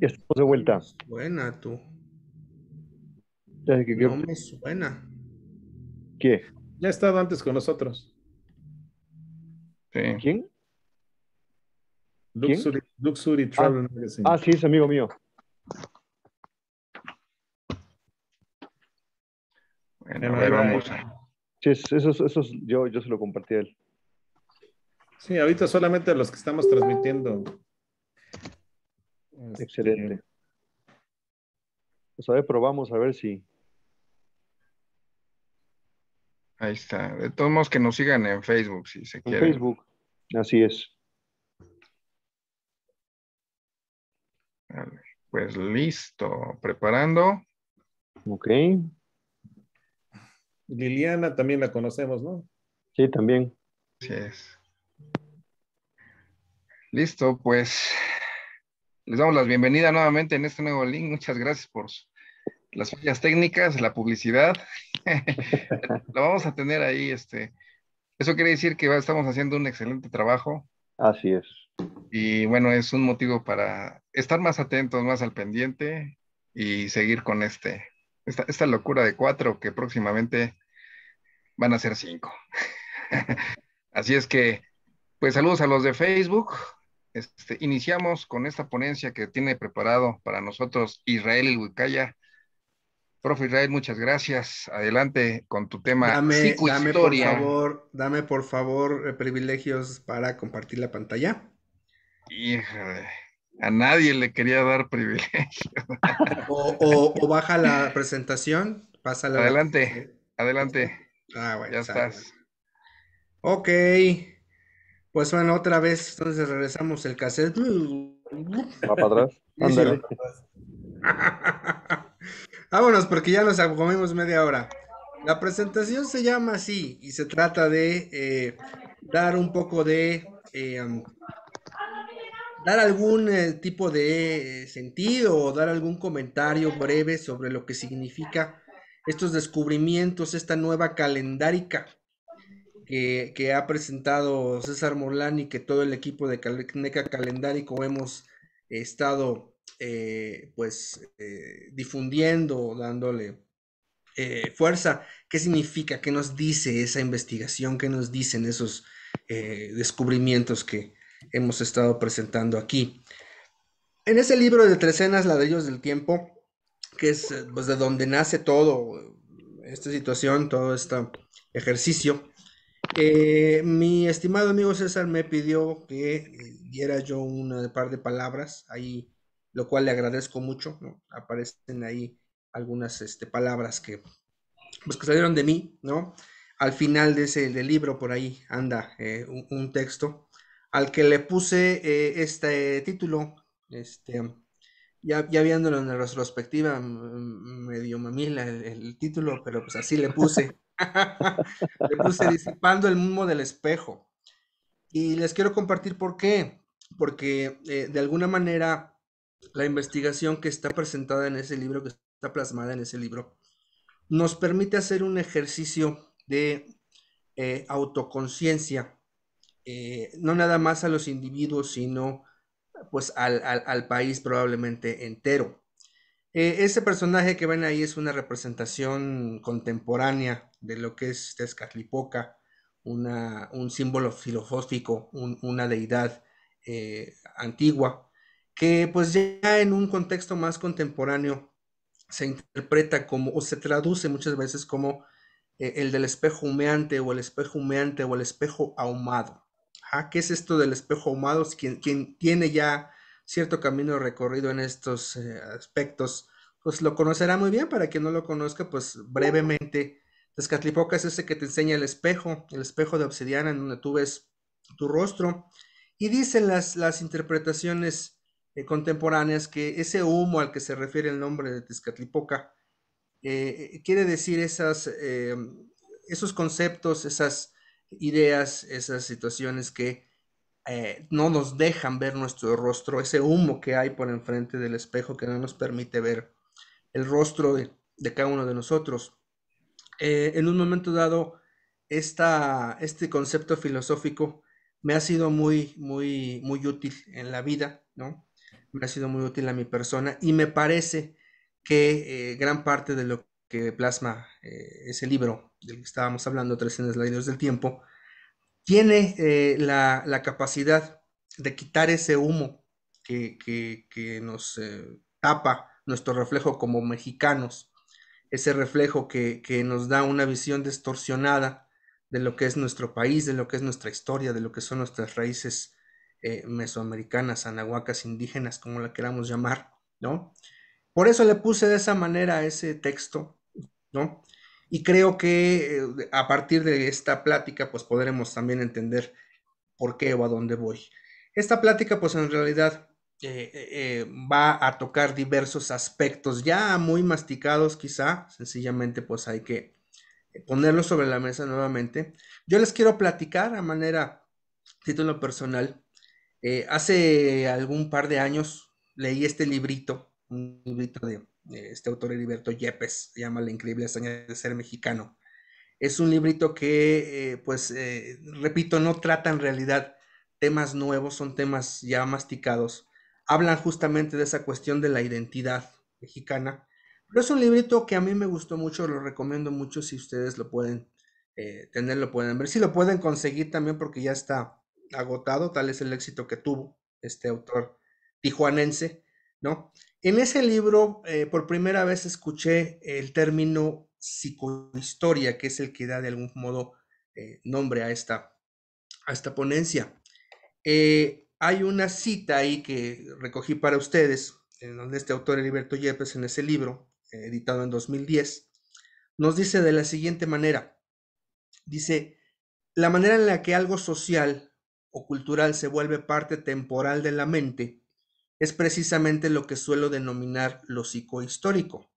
Ya estamos de vuelta. Buena tú. Que, no me suena. ¿Qué? Ya ha estado antes con nosotros. ¿Quién? Luxury, ah, Travel ah, Magazine. Ah, sí, es amigo mío. Bueno, ahí vamos. Sí, eso, eso, yo, yo se lo compartí a él. Sí, ahorita solamente a los que estamos transmitiendo Excelente. Este, pues a ver, probamos a ver si. Ahí está. De todos modos que nos sigan en Facebook si se quieren. En Facebook, así es. pues listo. Preparando. Ok. Liliana también la conocemos, ¿no? Sí, también. Así es. Listo, pues les damos las bienvenidas nuevamente en este nuevo link. Muchas gracias por las fallas técnicas, la publicidad. Lo vamos a tener ahí. Este. Eso quiere decir que estamos haciendo un excelente trabajo. Así es. Y bueno, es un motivo para estar más atentos, más al pendiente y seguir con este, esta, esta locura de cuatro que próximamente van a ser cinco. Así es que, pues saludos a los de Facebook, este, iniciamos con esta ponencia que tiene preparado para nosotros Israel Huicaya. Profe Israel, muchas gracias. Adelante con tu tema. Dame, dame por favor, dame por favor eh, privilegios para compartir la pantalla. Híjole, a nadie le quería dar privilegios. o, baja la presentación, pásala. Adelante, eh, adelante. Ah, ya estás. Ok. Pues bueno, otra vez, entonces regresamos el cassette. Va para atrás. Vámonos, porque ya nos comimos media hora. La presentación se llama así y se trata de eh, dar un poco de. Eh, um, dar algún eh, tipo de sentido o dar algún comentario breve sobre lo que significa estos descubrimientos, esta nueva calendárica que, ha presentado César Morlán y que todo el equipo de Neca Calendárico hemos estado eh, pues eh, difundiendo, dándole eh, fuerza. ¿Qué significa? ¿Qué nos dice esa investigación? ¿Qué nos dicen esos descubrimientos que hemos estado presentando aquí? En ese libro de Trecenas, Ladrillos del Tiempo, que es pues, de donde nace todo esta situación, todo este ejercicio, eh, mi estimado amigo César me pidió que eh, diera yo un par de palabras ahí, lo cual le agradezco mucho. Aparecen ahí algunas este, palabras que, pues, que salieron de mí, ¿no? Al final de ese del libro por ahí anda eh, un, texto al que le puse este título, este, ya, viéndolo en la retrospectiva, medio mamila el, el título, pero pues así le puse. Le puse disipando el humo del espejo. Y les quiero compartir por qué. Porque eh, de alguna manera la investigación que está presentada en ese libro, que está plasmada en ese libro, nos permite hacer un ejercicio de eh, autoconciencia, eh, no nada más a los individuos, sino pues al país probablemente entero. Eh, ese personaje que ven ahí es una representación contemporánea de lo que es Tezcatlipoca, un símbolo filosófico, una deidad eh, antigua, que pues ya en un contexto más contemporáneo se interpreta como, o se traduce muchas veces como eh, el del espejo humeante o el espejo humeante o el espejo ahumado. Ah, ¿Qué es esto del espejo ahumado? Quien, quien tiene ya cierto camino recorrido en estos eh, aspectos, pues lo conocerá muy bien. Para quien no lo conozca, pues brevemente, Tezcatlipoca es ese que te enseña el espejo, el espejo de obsidiana en donde tú ves tu rostro. Y dicen las, las interpretaciones eh, contemporáneas que ese humo al que se refiere el nombre de Tezcatlipoca eh, quiere decir esas, esos conceptos, esas ideas, esas situaciones que eh, no nos dejan ver nuestro rostro, ese humo que hay por enfrente del espejo que no nos permite ver el rostro de, cada uno de nosotros. Eh, en un momento dado, esta, este concepto filosófico me ha sido muy, muy, muy útil en la vida, ¿no? Me ha sido muy útil a mi persona y me parece que eh, gran parte de lo que plasma ese libro del que estábamos hablando, Tres en del Tiempo, tiene eh, la, capacidad de quitar ese humo que, nos eh, tapa nuestro reflejo como mexicanos, ese reflejo que, nos da una visión distorsionada de lo que es nuestro país, de lo que es nuestra historia, de lo que son nuestras raíces eh, mesoamericanas, anahuacas, indígenas, como la queramos llamar, ¿no? Por eso le puse de esa manera ese texto, ¿no? Y creo que eh, a partir de esta plática, pues podremos también entender por qué o a dónde voy. Esta plática, pues en realidad eh, eh, va a tocar diversos aspectos ya muy masticados quizá, sencillamente pues hay que ponerlos sobre la mesa nuevamente. Yo les quiero platicar a manera, título personal, hace algún par de años leí este librito, un librito de este autor Heriberto Yepes, llama La increíble hazaña de ser mexicano. Es un librito que, eh, pues, eh, repito, no trata en realidad temas nuevos, son temas ya masticados. Hablan justamente de esa cuestión de la identidad mexicana. Pero es un librito que a mí me gustó mucho, lo recomiendo mucho si ustedes lo pueden eh, tener, lo pueden ver. Si lo pueden conseguir también porque ya está agotado, tal es el éxito que tuvo este autor tijuanense. En ese libro, eh, por primera vez escuché el término psicohistoria, que es el que da de algún modo eh, nombre a esta, a esta ponencia. Eh, hay una cita ahí que recogí para ustedes, en donde este autor, Heriberto Yepes, en ese libro, editado en 2010, nos dice de la siguiente manera. Dice, la manera en la que algo social o cultural se vuelve parte temporal de la mente es precisamente lo que suelo denominar lo psicohistórico.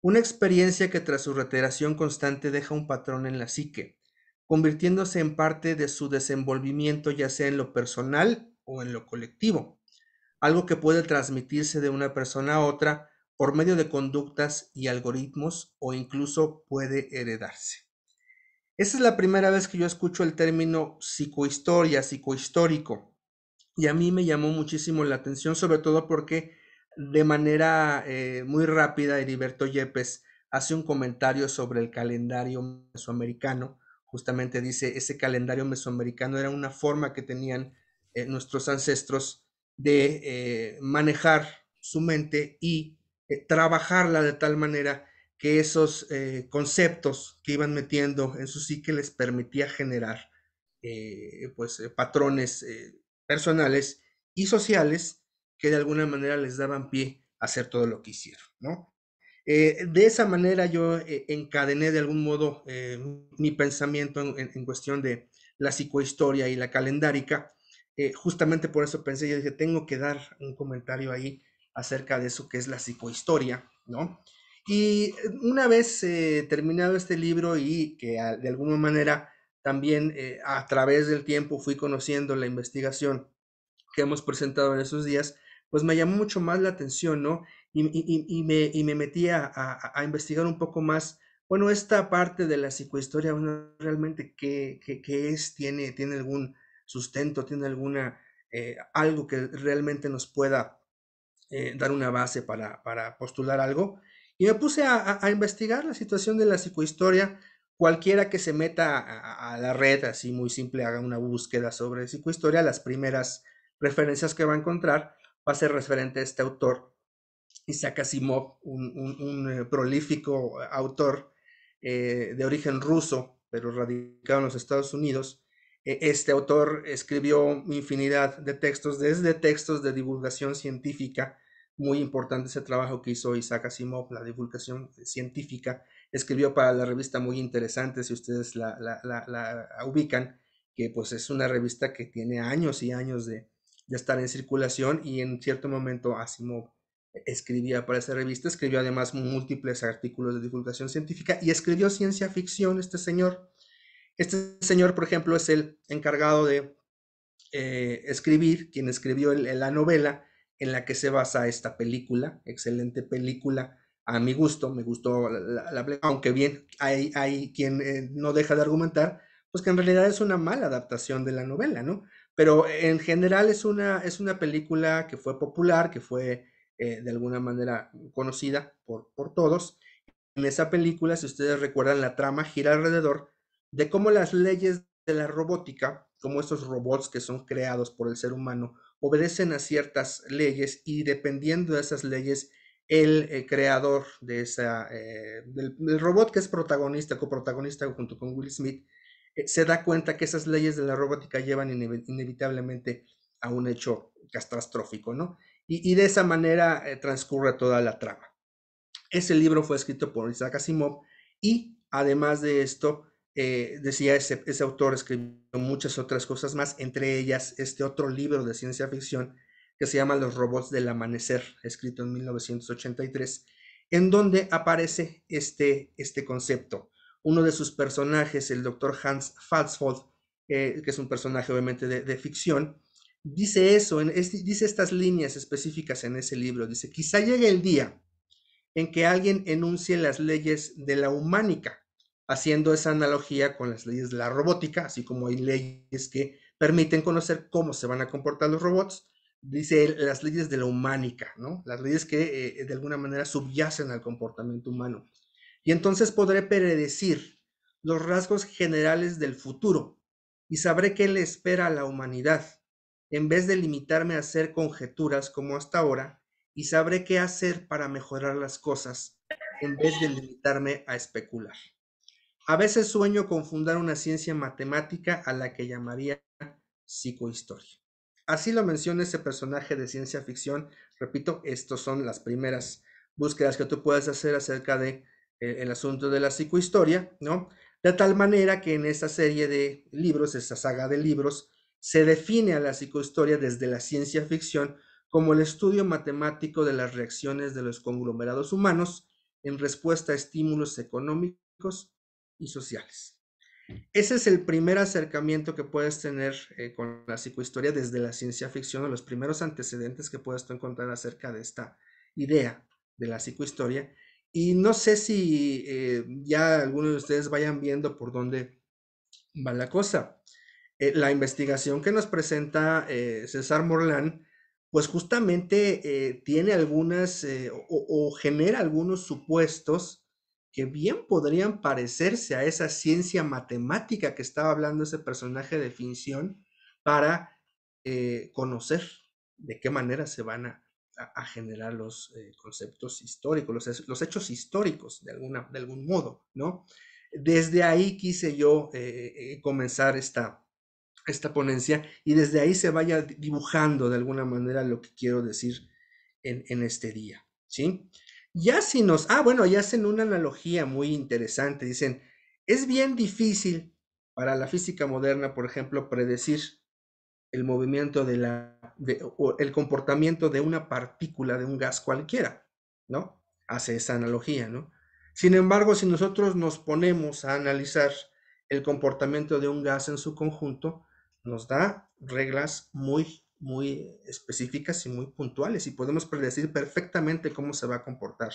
Una experiencia que tras su reiteración constante deja un patrón en la psique, convirtiéndose en parte de su desenvolvimiento ya sea en lo personal o en lo colectivo, algo que puede transmitirse de una persona a otra por medio de conductas y algoritmos o incluso puede heredarse. Esa es la primera vez que yo escucho el término psicohistoria, psicohistórico, y a mí me llamó muchísimo la atención, sobre todo porque de manera eh, muy rápida Heriberto Yepes hace un comentario sobre el calendario mesoamericano. Justamente dice, ese calendario mesoamericano era una forma que tenían eh, nuestros ancestros de eh, manejar su mente y trabajarla de tal manera que esos conceptos que iban metiendo en su psique les permitía generar pues, patrones personales y sociales que de alguna manera les daban pie a hacer todo lo que hicieron, ¿no? Eh, de esa manera yo eh, encadené de algún modo eh, mi pensamiento en, cuestión de la psicohistoria y la calendárica. justamente por eso pensé, yo dije, tengo que dar un comentario ahí acerca de eso que es la psicohistoria, ¿no? Y una vez terminado este libro y que ah, de alguna manera también eh, a través del tiempo fui conociendo la investigación que hemos presentado en esos días, pues me llamó mucho más la atención, ¿no? Y, me, y metí a, investigar un poco más, bueno, esta parte de la psicohistoria, realmente qué, es, tiene, tiene algún sustento, tiene alguna, eh, algo que realmente nos pueda eh, dar una base para, postular algo. Y me puse a investigar la situación de la psicohistoria, cualquiera que se meta a, la red, así muy simple, haga una búsqueda sobre psicohistoria, las primeras referencias que va a encontrar va a ser referente a este autor, Isaac Asimov, un, eh, prolífico autor eh, de origen ruso, pero radicado en los Estados Unidos. E, este autor escribió infinidad de textos, desde textos de divulgación científica, muy importante ese trabajo que hizo Isaac Asimov, la divulgación científica, escribió para la revista muy interesante, si ustedes la, ah, ubican, que pues es una revista que tiene años y años de, estar en circulación y en cierto momento Asimov escribía para esa revista, escribió además múltiples artículos de divulgación científica y escribió ciencia ficción este señor. Este señor, por ejemplo, es el encargado de eh, escribir, quien escribió la novela en la que se basa esta película, excelente película a mi gusto, me gustó la, película, aunque bien hay, hay quien eh, no deja de argumentar, pues que en realidad es una mala adaptación de la novela, ¿no? Pero en general es una, es una película que fue popular, que fue eh, de alguna manera conocida por, por todos. En esa película, si ustedes recuerdan, la trama gira alrededor de cómo las leyes de la robótica, como estos robots que son creados por el ser humano, obedecen a ciertas leyes y dependiendo de esas leyes el eh, creador de eh, del, robot que es protagonista, coprotagonista junto con Will Smith, eh, se da cuenta que esas leyes de la robótica llevan inevitablemente a un hecho catastrófico, ¿no? Y, de esa manera transcurre toda la trama. Ese libro fue escrito por Isaac Asimov y además de esto, decía ese autor escribió muchas otras cosas más, entre ellas este otro libro de ciencia ficción que se llama Los robots del amanecer, escrito en 1983, en donde aparece este, este concepto. Uno de sus personajes, el doctor Hans Falsfold, eh, que es un personaje obviamente de, ficción, dice eso, en, dice estas líneas específicas en ese libro. Dice, quizá llegue el día en que alguien enuncie las leyes de la humánica, haciendo esa analogía con las leyes de la robótica, así como hay leyes que permiten conocer cómo se van a comportar los robots, dice las leyes de la humánica, ¿no? Las leyes que eh, de alguna manera subyacen al comportamiento humano. Y entonces podré predecir los rasgos generales del futuro y sabré qué le espera a la humanidad, en vez de limitarme a hacer conjeturas como hasta ahora, y sabré qué hacer para mejorar las cosas, en vez de limitarme a especular. A veces sueño con fundar una ciencia matemática a la que llamaría psicohistoria. Así lo menciona ese personaje de ciencia ficción. Repito, estas son las primeras búsquedas que tú puedes hacer acerca de eh, el asunto de la psicohistoria, ¿no? De tal manera que en esta serie de libros, esta saga de libros, se define a la psicohistoria desde la ciencia ficción como el estudio matemático de las reacciones de los conglomerados humanos en respuesta a estímulos económicos y sociales. Ese es el primer acercamiento que puedes tener eh, con la psicohistoria desde la ciencia ficción o los primeros antecedentes que puedes encontrar acerca de esta idea de la psicohistoria. Y no sé si eh, ya algunos de ustedes vayan viendo por dónde va la cosa. Eh, la investigación que nos presenta César Morlán, pues justamente tiene algunas o genera algunos supuestos que bien podrían parecerse a esa ciencia matemática que estaba hablando ese personaje de ficción para eh, conocer de qué manera se van a, generar los eh, conceptos históricos, los, hechos históricos de, alguna, de algún modo, ¿no? Desde ahí quise yo eh, comenzar esta, esta ponencia y desde ahí se vaya dibujando de alguna manera lo que quiero decir en, este día, ¿sí? sí ya si nos, ah, bueno, ya hacen una analogía muy interesante. Dicen, es bien difícil para la física moderna, por ejemplo, predecir el movimiento de la, el comportamiento de una partícula de un gas cualquiera, ¿no? Hace esa analogía, ¿no? Sin embargo, si nosotros nos ponemos a analizar el comportamiento de un gas en su conjunto, nos da reglas muy muy específicas y muy puntuales y podemos predecir perfectamente cómo se va a comportar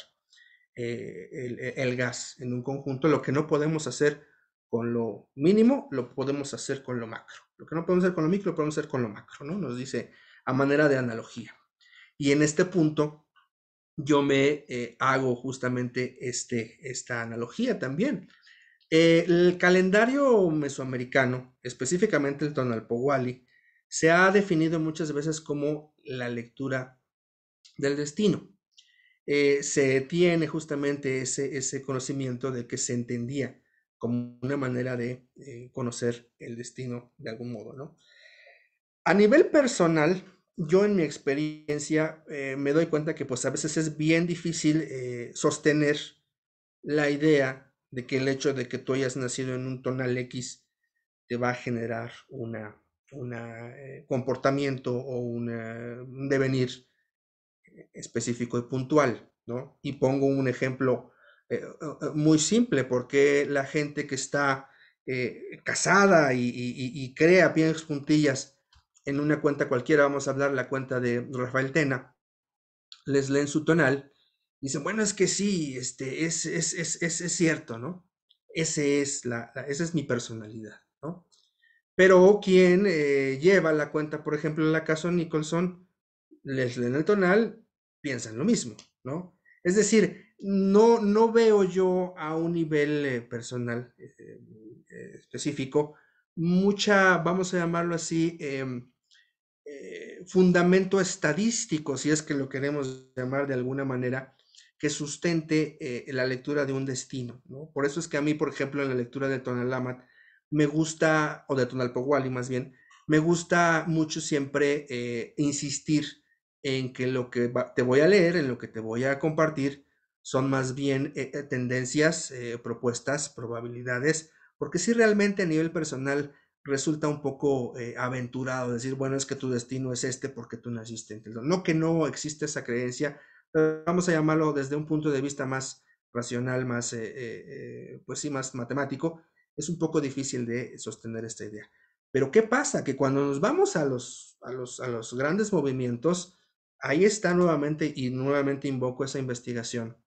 eh, e, el, gas en un conjunto. Lo que no podemos hacer con lo mínimo, lo podemos hacer con lo macro. Lo que no podemos hacer con lo micro, lo podemos hacer con lo macro, ¿no? Nos dice a manera de analogía. Y en este punto yo me eh, hago justamente este, esta analogía también. Eh, el calendario mesoamericano, específicamente el Tonalpohualli, se ha definido muchas veces como la lectura del destino. Eh, se tiene justamente ese, ese, conocimiento de que se entendía como una manera de eh, conocer el destino de algún modo, ¿no? A nivel personal, yo en mi experiencia eh, me doy cuenta que pues a veces es bien difícil sostener la idea de que el hecho de que tú hayas nacido en un tonal X te va a generar una un eh, comportamiento o un devenir eh, específico y puntual, ¿no? Y pongo un ejemplo eh, muy simple, porque la gente que está casada y, crea pies puntillas en una cuenta cualquiera, vamos a hablar la cuenta de Rafael Tena, les leen su tonal, dicen, bueno, es que sí, este, es, es cierto, ¿no? Ese es la, esa es mi personalidad, ¿no? Pero quien eh, lleva la cuenta, por ejemplo, en la caso Nicholson, les leen el tonal, piensan lo mismo, ¿no? Es decir, no, no veo yo a un nivel eh, personal eh, específico mucha, vamos a llamarlo así, em, fundamento estadístico, si es que lo queremos llamar de alguna manera, que sustente la lectura de un destino, ¿no? Por eso es que a mí, por ejemplo, en la lectura de Tonalamat, me gusta, o de Poguali más bien, me gusta mucho siempre eh, insistir en que lo que te voy a leer, en lo que te voy a compartir, son más bien eh, eh, tendencias, propuestas, probabilidades, porque si realmente a nivel personal resulta un poco aventurado decir, bueno, es que tu destino es este porque tú naciste en No que no existe esa creencia, pero vamos a llamarlo desde un punto de vista más racional, más, pues sí, más matemático, es un poco difícil de sostener esta idea. Pero ¿qué pasa? Que cuando nos vamos a los, a los, grandes movimientos, ahí está nuevamente, y nuevamente invoco esa investigación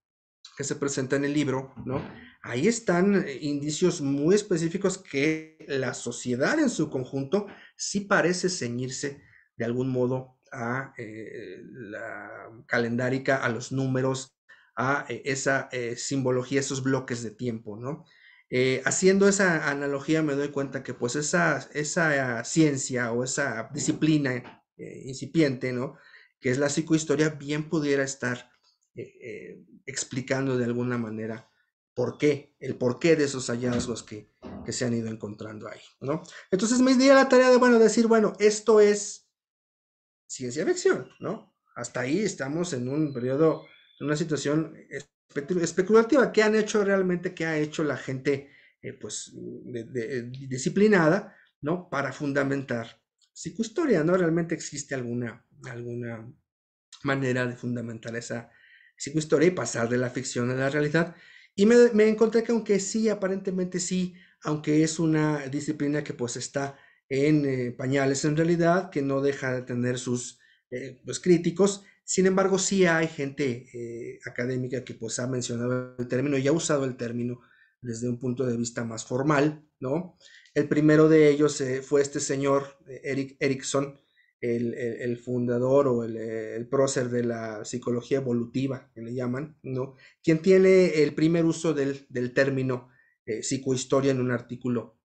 que se presenta en el libro, ¿no? Ahí están eh, indicios muy específicos que la sociedad en su conjunto sí parece ceñirse de algún modo a eh, la calendárica, a los números, a eh, esa simbología, esos bloques de tiempo, ¿no? Eh, haciendo esa analogía me doy cuenta que pues esa, esa ciencia o esa disciplina eh, incipiente, ¿no? Que es la psicohistoria, bien pudiera estar eh, explicando de alguna manera por qué, el porqué de esos hallazgos que, que, se han ido encontrando ahí, ¿no? Entonces me di la tarea de, bueno, decir, bueno, esto es ciencia ficción, ¿no? Hasta ahí estamos en un periodo, en una situación especulativa. ¿Qué han hecho realmente? ¿Qué ha hecho la gente eh, pues, eh, disciplinada ¿no? para fundamentar psicohistoria? ¿no? ¿Realmente existe alguna, alguna manera de fundamentar esa psicohistoria y pasar de la ficción a la realidad? Y me, encontré que aunque sí, aparentemente sí, aunque es una disciplina que pues está en eh, pañales en realidad, que no deja de tener sus eh, pues, críticos, sin embargo, sí hay gente eh, académica que pues ha mencionado el término y ha usado el término desde un punto de vista más formal, ¿no? El primero de ellos eh, fue este señor, eh, Eric Erickson, el, fundador o el, prócer de la psicología evolutiva, que le llaman, ¿no? Quien tiene el primer uso del, término psicohistoria en un artículo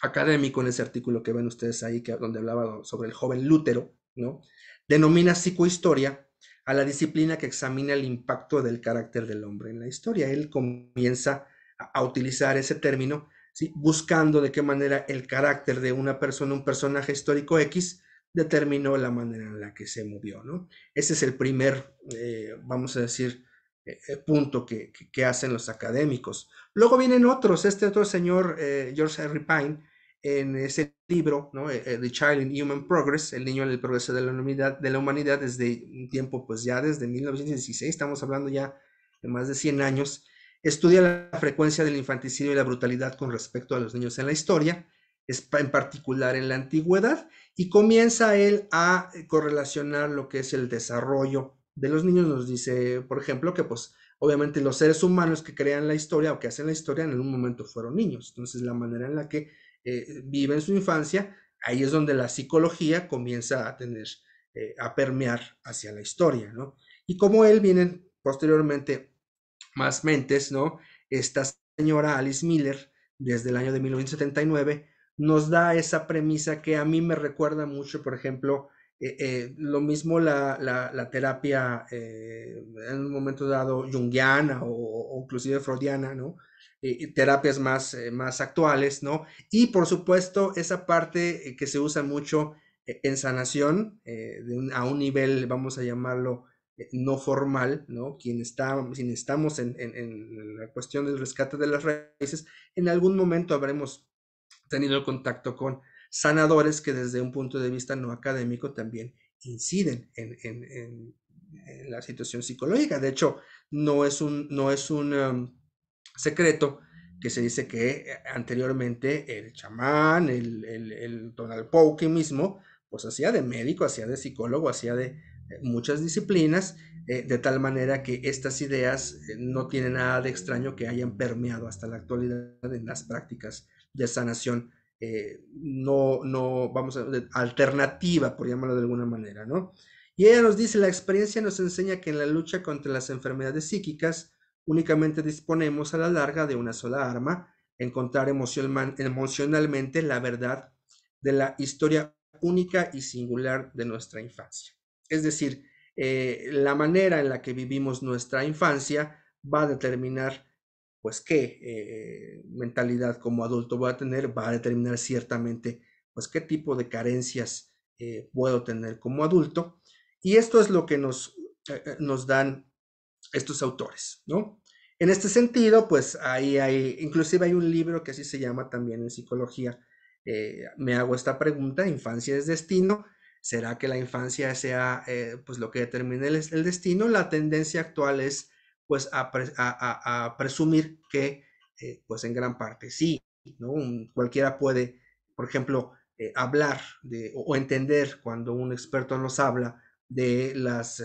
académico, en ese artículo que ven ustedes ahí, que, donde hablaba sobre el joven Lútero, ¿no? Denomina psicohistoria a la disciplina que examina el impacto del carácter del hombre en la historia. Él comienza a, utilizar ese término, buscando de qué manera el carácter de una persona, un personaje histórico X, determinó la manera en la que se movió. ¿no? Ese es el primer, eh, vamos a decir, eh, eh, punto que, hacen los académicos. Luego vienen otros, este otro señor, George Henry Pine, en ese libro, ¿no? Eh, eh, The Child in Human Progress, El niño en el progreso de la humanidad, de la humanidad desde un tiempo, pues ya desde 1916, estamos hablando ya de más de 100 años, estudia la frecuencia del infanticidio y la brutalidad con respecto a los niños en la historia, en particular en la antigüedad, y comienza él a eh, correlacionar lo que es el desarrollo de los niños. Nos dice, por ejemplo, que pues obviamente los seres humanos que crean la historia o que hacen la historia en algún momento fueron niños. Entonces la manera en la que eh, vive en su infancia, ahí es donde la psicología comienza a tener, eh, a permear hacia la historia, ¿no? Y como él vienen posteriormente más mentes, ¿no? Esta señora Alice Miller, desde el año de 1979, nos da esa premisa que a mí me recuerda mucho, por ejemplo, eh, lo mismo la, terapia en un momento dado junguiana o, o, inclusive freudiana, ¿no? Eh, terapias más, eh, más actuales, ¿no? Y por supuesto, esa parte eh, que se usa mucho en sanación, a un nivel, vamos a llamarlo, no formal, ¿no? Quien, está, estamos en, la cuestión del rescate de las raíces, en algún momento habremos tenido contacto con sanadores que desde un punto de vista no académico también inciden en, la situación psicológica. De hecho, no es un, no es un um, secreto que se dice que eh, anteriormente el chamán, el, el, el Donald mismo, pues hacía de médico, hacía de psicólogo, hacía de eh, muchas disciplinas, eh, de tal manera que estas ideas no tienen nada de extraño que hayan permeado hasta la actualidad en las prácticas de sanación, no, no, vamos a alternativa, por llamarlo de alguna manera, ¿no? Y ella nos dice, la experiencia nos enseña que en la lucha contra las enfermedades psíquicas, únicamente disponemos a la larga de una sola arma, encontrar emocionalmente la verdad de la historia única y singular de nuestra infancia. Es decir, eh, la manera en la que vivimos nuestra infancia va a determinar, pues, qué eh, mentalidad como adulto voy a tener, va a determinar ciertamente, pues, qué tipo de carencias eh, puedo tener como adulto. Y esto es lo que nos, nos dan estos autores, ¿no? En este sentido, pues ahí hay, inclusive hay un libro que así se llama también en psicología, eh, me hago esta pregunta, infancia es destino, ¿será que la infancia sea eh, pues lo que determine el, destino? La tendencia actual es pues a, presumir que eh, pues en gran parte sí, ¿no? cualquiera puede, por ejemplo, hablar o entender cuando un experto nos habla de las eh,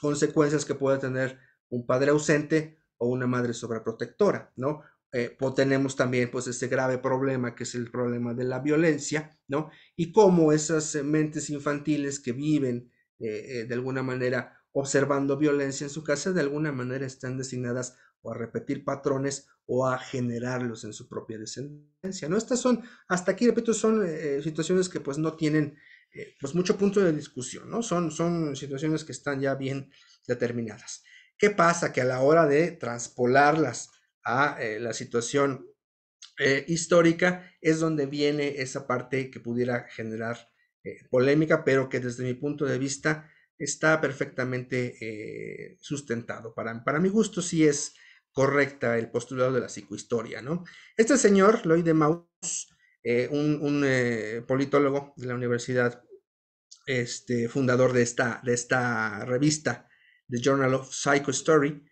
consecuencias que puede tener un padre ausente o una madre sobreprotectora, ¿no? Eh, tenemos también pues ese grave problema que es el problema de la violencia, ¿no? Y cómo esas eh, mentes infantiles que viven de alguna manera observando violencia en su casa, de alguna manera están designadas o a repetir patrones o a generarlos en su propia descendencia, ¿no? Estas son, hasta aquí, repito, son situaciones que pues no tienen eh, pues mucho punto de discusión, ¿no? Son, son situaciones que están ya bien determinadas. ¿Qué pasa? Que a la hora de transpolarlas a eh, la situación eh, histórica es donde viene esa parte que pudiera generar polémica, pero que desde mi punto de vista está perfectamente sustentado. Para, para mi gusto sí es correcta el postulado de la psicohistoria, ¿no? Este señor, Lloyd de Maus, eh, un, eh, politólogo de la universidad, este, fundador de esta, de esta revista, The Journal of Psycho-Story,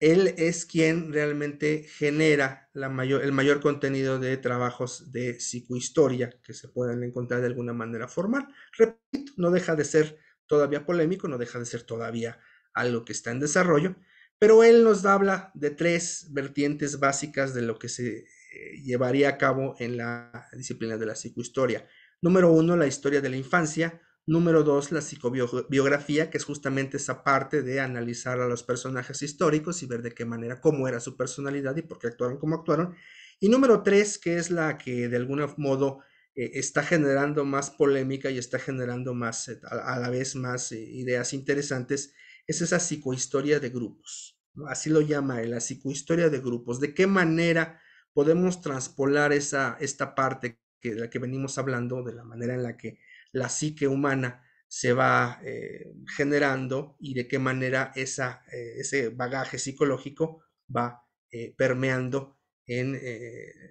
él es quien realmente genera la mayor, el mayor contenido de trabajos de psicohistoria que se puedan encontrar de alguna manera formal. Repito, no deja de ser todavía polémico, no deja de ser todavía algo que está en desarrollo, pero él nos habla de tres vertientes básicas de lo que se eh, llevaría a cabo en la disciplina de la psicohistoria. Número uno, la historia de la infancia. Número dos, la psicobiografía, que es justamente esa parte de analizar a los personajes históricos y ver de qué manera, cómo era su personalidad y por qué actuaron como actuaron. Y número tres, que es la que de algún modo eh, está generando más polémica y está generando más, eh, a, la vez más ideas interesantes, es esa psicohistoria de grupos. Así lo llama la psicohistoria de grupos. ¿De qué manera podemos transpolar esa, esta parte que, de la que venimos hablando, de la manera en la que la psique humana se va eh, generando y de qué manera esa, eh, ese bagaje psicológico va eh, permeando en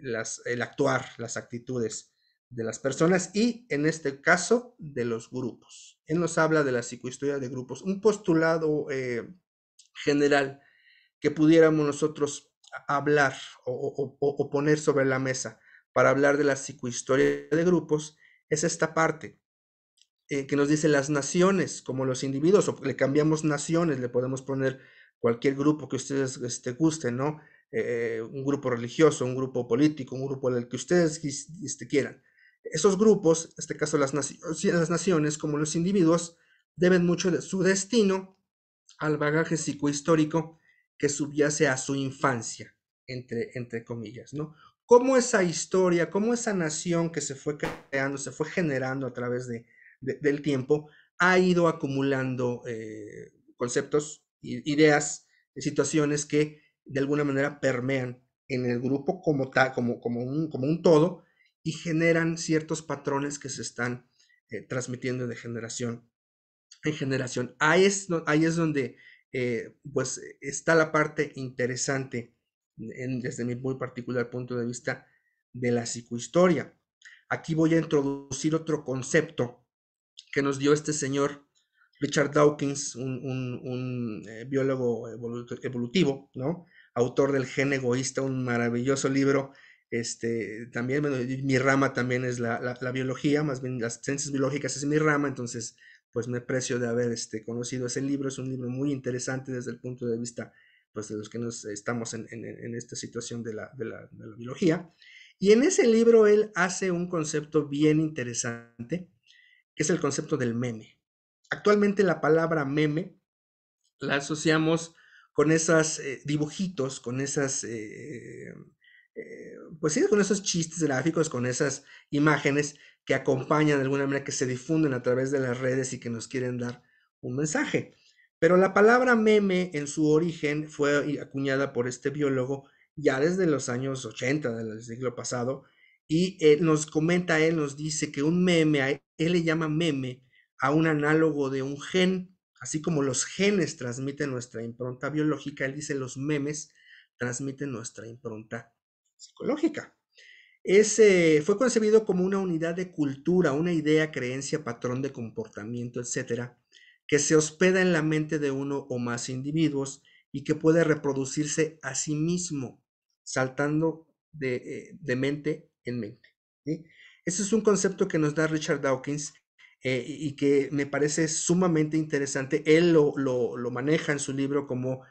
las, el actuar, las actitudes de las personas y en este caso de los grupos. Él nos habla de la psicohistoria de grupos, un postulado general que pudiéramos nosotros hablar o, poner sobre la mesa para hablar de la psicohistoria de grupos es esta parte eh, que nos dice las naciones como los individuos, o le cambiamos naciones, le podemos poner cualquier grupo que ustedes este, gusten, ¿no? Eh, un grupo religioso, un grupo político, un grupo del que ustedes este, quieran. Esos grupos, en este caso las, las naciones como los individuos, deben mucho de su destino al bagaje psicohistórico que subyace a su infancia, entre, entre comillas, ¿no? Cómo esa historia, cómo esa nación que se fue creando, se fue generando a través de, del tiempo, ha ido acumulando eh, conceptos, ideas, situaciones que de alguna manera permean en el grupo como, tal, como, como, un, como un todo y generan ciertos patrones que se están eh, transmitiendo de generación en generación. Ahí es, ahí es donde eh, pues eh, está la parte interesante desde mi muy particular punto de vista de la psicohistoria. Aquí voy a introducir otro concepto que nos dio este señor Richard Dawkins, un, eh, biólogo evolutivo, ¿no? autor del gen egoísta, un maravilloso libro. Este, también, mi rama también es la biología, más bien las ciencias biológicas es mi rama, entonces pues me precio de haber este, conocido ese libro. Es un libro muy interesante desde el punto de vista pues, de los que nos estamos en, esta situación de la, de, la, biología. Y en ese libro él hace un concepto bien interesante, que es el concepto del meme. Actualmente la palabra meme la asociamos con esos eh, dibujitos, con esas... Eh, eh, pues con esos chistes gráficos, con esas imágenes que acompañan de alguna manera, que se difunden a través de las redes y que nos quieren dar un mensaje. Pero la palabra meme en su origen fue acuñada por este biólogo ya desde los años 80 del siglo pasado y nos comenta, él nos dice que un meme, él le llama meme a un análogo de un gen, así como los genes transmiten nuestra impronta biológica, él dice los memes transmiten nuestra impronta psicológica. Eh, fue concebido como una unidad de cultura, una idea, creencia, patrón de comportamiento, etcétera, que se hospeda en la mente de uno o más individuos y que puede reproducirse a sí mismo, saltando de, eh, mente en mente. Ese es un concepto que nos da Richard Dawkins eh, y que me parece sumamente interesante. Él lo, maneja en su libro como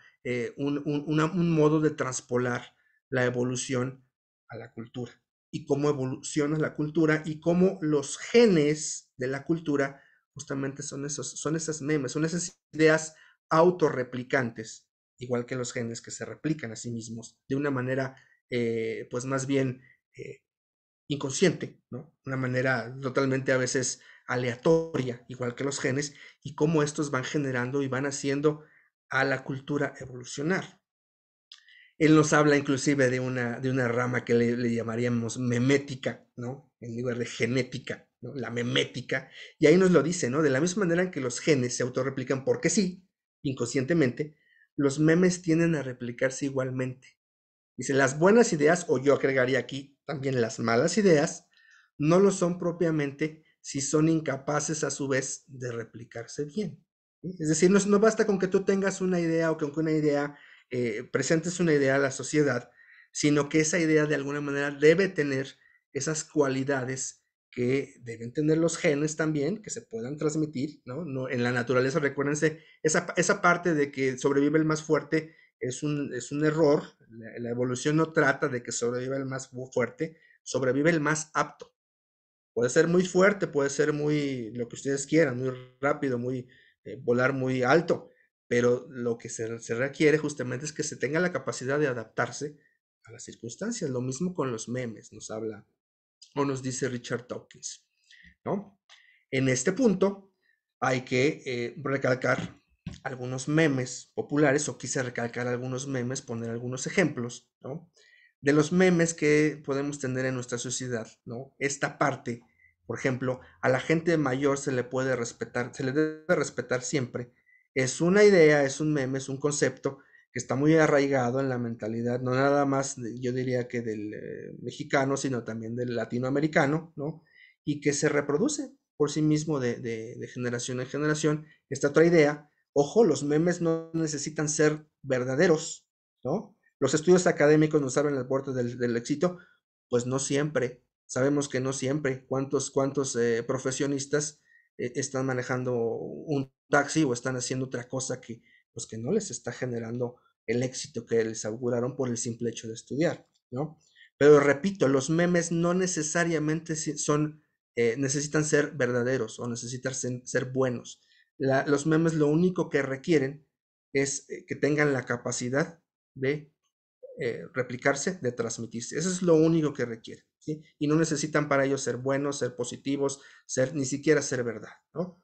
un, un modo de traspolar la evolución a la cultura y cómo evoluciona la cultura y cómo los genes de la cultura justamente son, esos, son esas memes, son esas ideas autorreplicantes, igual que los genes que se replican a sí mismos de una manera, eh, pues más bien eh, inconsciente, ¿no? Una manera totalmente a veces aleatoria, igual que los genes, y cómo estos van generando y van haciendo a la cultura evolucionar. Él nos habla inclusive de una, de una rama que le, llamaríamos memética, ¿no? En lugar de genética, ¿no? La memética. Y ahí nos lo dice, ¿no? De la misma manera en que los genes se autorreplican porque sí, inconscientemente, los memes tienden a replicarse igualmente. Dice, las buenas ideas, o yo agregaría aquí también las malas ideas, no lo son propiamente si son incapaces a su vez de replicarse bien. Es decir, no, no, basta con que tú tengas una idea o con que una idea eh, presente es una idea a la sociedad, sino que esa idea de alguna manera debe tener esas cualidades que deben tener los genes también, que se puedan transmitir, ¿no? en la naturaleza, recuérdense, esa, parte de que sobrevive el más fuerte es un, es un error, la, evolución no trata de que sobreviva el más fuerte, sobrevive el más apto. Puede ser muy fuerte, puede ser muy, lo que ustedes quieran, muy rápido, muy, eh, volar muy alto, pero lo que se, requiere justamente es que se tenga la capacidad de adaptarse a las circunstancias. Lo mismo con los memes, nos habla o nos dice Richard Dawkins. En este punto hay que eh, recalcar algunos memes populares, o quise recalcar algunos memes, poner algunos ejemplos, ¿no? De los memes que podemos tener en nuestra sociedad, Esta parte, por ejemplo, a la gente mayor se le puede respetar, se le debe respetar siempre, es una idea, es un meme, es un concepto que está muy arraigado en la mentalidad, no nada más, yo diría que del eh, mexicano, sino también del latinoamericano, ¿no? Y que se reproduce por sí mismo de, generación en generación. Esta otra idea, ojo, los memes no necesitan ser verdaderos, ¿no? Los estudios académicos nos abren las puertas del, éxito, pues no siempre, sabemos que no siempre, cuántos, cuántos eh, profesionistas e, están manejando un taxi o están haciendo otra cosa que, pues, que no les está generando el éxito que les auguraron por el simple hecho de estudiar, ¿no? Pero repito, los memes no necesariamente son, eh, necesitan ser verdaderos o necesitan ser, buenos. los memes lo único que requieren es eh, que tengan la capacidad de eh, replicarse, de transmitirse. Eso es lo único que requiere. Y no necesitan para ellos ser buenos, ser positivos, ser ni siquiera ser verdad, ¿no?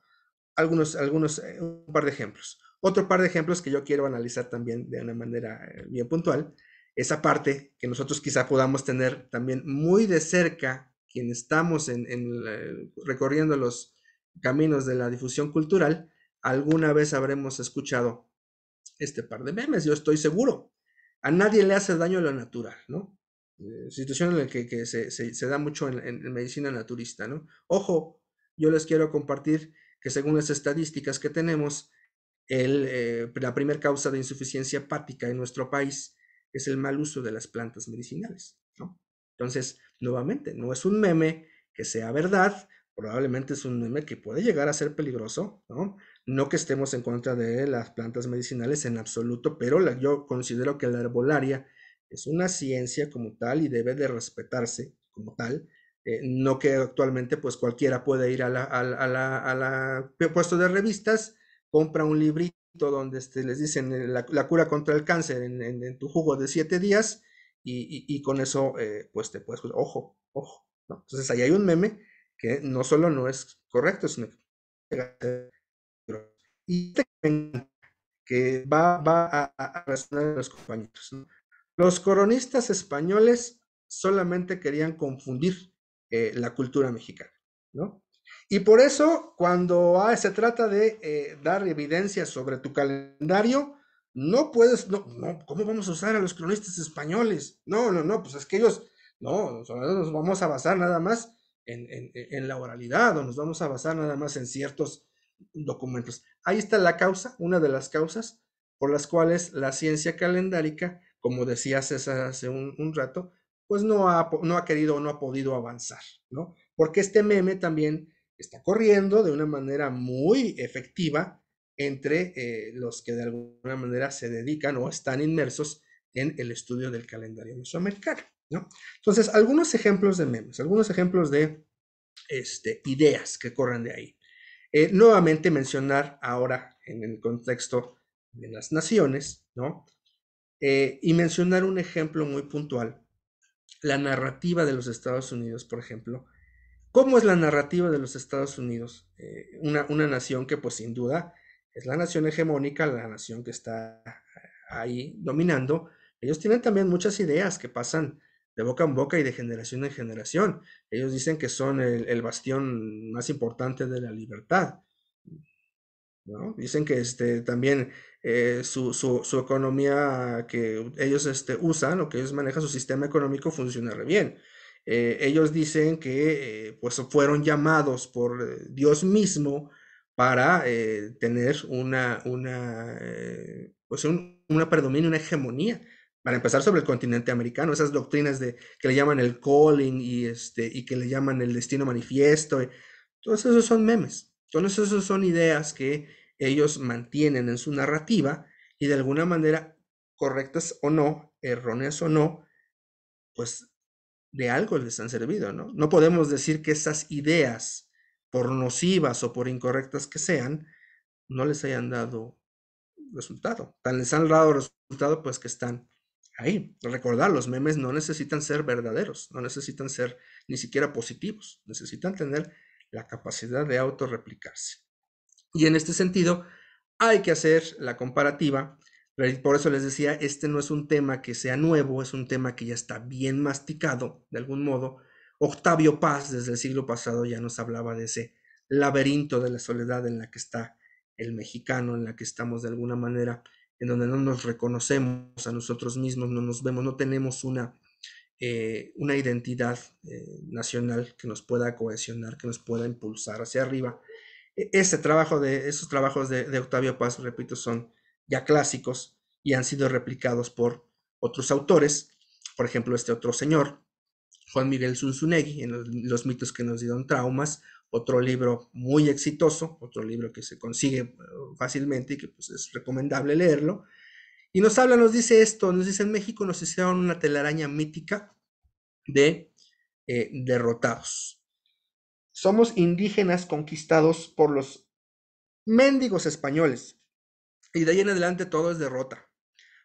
Algunos, algunos, eh, un par de ejemplos. Otro par de ejemplos que yo quiero analizar también de una manera eh, bien puntual, esa parte que nosotros quizá podamos tener también muy de cerca quien estamos en, eh, recorriendo los caminos de la difusión cultural, alguna vez habremos escuchado este par de memes, yo estoy seguro. A nadie le hace daño lo natural, ¿no? Eh, situación en la que, se, da mucho en, medicina naturista, ¿no? Ojo, yo les quiero compartir que según las estadísticas que tenemos, eh, la primera causa de insuficiencia hepática en nuestro país es el mal uso de las plantas medicinales, ¿no? Entonces, nuevamente, no es un meme que sea verdad, probablemente es un meme que puede llegar a ser peligroso, ¿no? No que estemos en contra de las plantas medicinales en absoluto, pero yo considero que la herbolaria es una ciencia como tal y debe de respetarse como tal. Eh, no que actualmente pues cualquiera puede ir a la, puesto de revistas, compra un librito donde este, les dicen eh, la, cura contra el cáncer en, tu jugo de siete días y, y, con eso eh, pues te puedes, ojo, ojo. Entonces ahí hay un meme que no solo no es correcto, sino que... Y que va, a, a, a los compañeros. Los cronistas españoles solamente querían confundir eh, la cultura mexicana, ¿no? Y por eso, cuando ah, se trata de eh, dar evidencia sobre tu calendario, no puedes, no, no, ¿cómo vamos a usar a los cronistas españoles? No, no, no, pues es que ellos, no, nosotros nos vamos a basar nada más en, en, la oralidad o nos vamos a basar nada más en ciertos documentos. Ahí está la causa, una de las causas por las cuales la ciencia calendárica como decía César hace un, rato, pues no ha, no ha querido o no ha podido avanzar, ¿no? Porque este meme también está corriendo de una manera muy efectiva entre eh, los que de alguna manera se dedican o están inmersos en el estudio del calendario mesoamericano, ¿no? Entonces, algunos ejemplos de memes, algunos ejemplos de este, ideas que corren de ahí. Eh, nuevamente mencionar ahora en el contexto de las naciones, ¿no? Eh, y mencionar un ejemplo muy puntual, la narrativa de los Estados Unidos, por ejemplo. ¿Cómo es la narrativa de los Estados Unidos? Eh, una, una, nación que pues sin duda es la nación hegemónica, la nación que está ahí dominando. Ellos tienen también muchas ideas que pasan de boca en boca y de generación en generación. Ellos dicen que son el, bastión más importante de la libertad. Dicen que este, también eh, su, economía que ellos este, usan lo que ellos manejan, su sistema económico funciona bien. Eh, ellos dicen que eh, pues fueron llamados por Dios mismo para tener una, una, pues una predominio, una hegemonía para empezar sobre el continente americano, esas doctrinas de que le llaman el calling y este y que le llaman el destino manifiesto, todos esos son memes, todos esos son ideas que ellos mantienen en su narrativa y de alguna manera, correctas o no, erróneas o no, pues de algo les han servido, ¿no? No podemos decir que esas ideas, por nocivas o por incorrectas que sean, no les hayan dado resultado. Tan les han dado resultado, pues que están ahí. Recordar, los memes no necesitan ser verdaderos, no necesitan ser ni siquiera positivos, necesitan tener la capacidad de autorreplicarse. Y en este sentido, hay que hacer la comparativa. Por eso les decía, este no es un tema que sea nuevo, es un tema que ya está bien masticado, de algún modo. Octavio Paz, desde el siglo pasado, ya nos hablaba de ese laberinto de la soledad en la que está el mexicano, en la que estamos de alguna manera, en donde no nos reconocemos a nosotros mismos, no nos vemos, no tenemos una, eh, una identidad eh, nacional que nos pueda cohesionar, que nos pueda impulsar hacia arriba. E-, ese trabajo de, esos trabajos de, Octavio Paz, repito, son ya clásicos y han sido replicados por otros autores, por ejemplo, este otro señor, Juan Miguel Zunzunegui, en los, mitos que nos dieron traumas, otro libro muy exitoso, otro libro que se consigue eh, fácilmente y que pues, es recomendable leerlo. Y nos habla, nos dice esto, nos dice en México nos hicieron una telaraña mítica de eh, derrotados somos indígenas conquistados por los mendigos españoles. Y de ahí en adelante todo es derrota.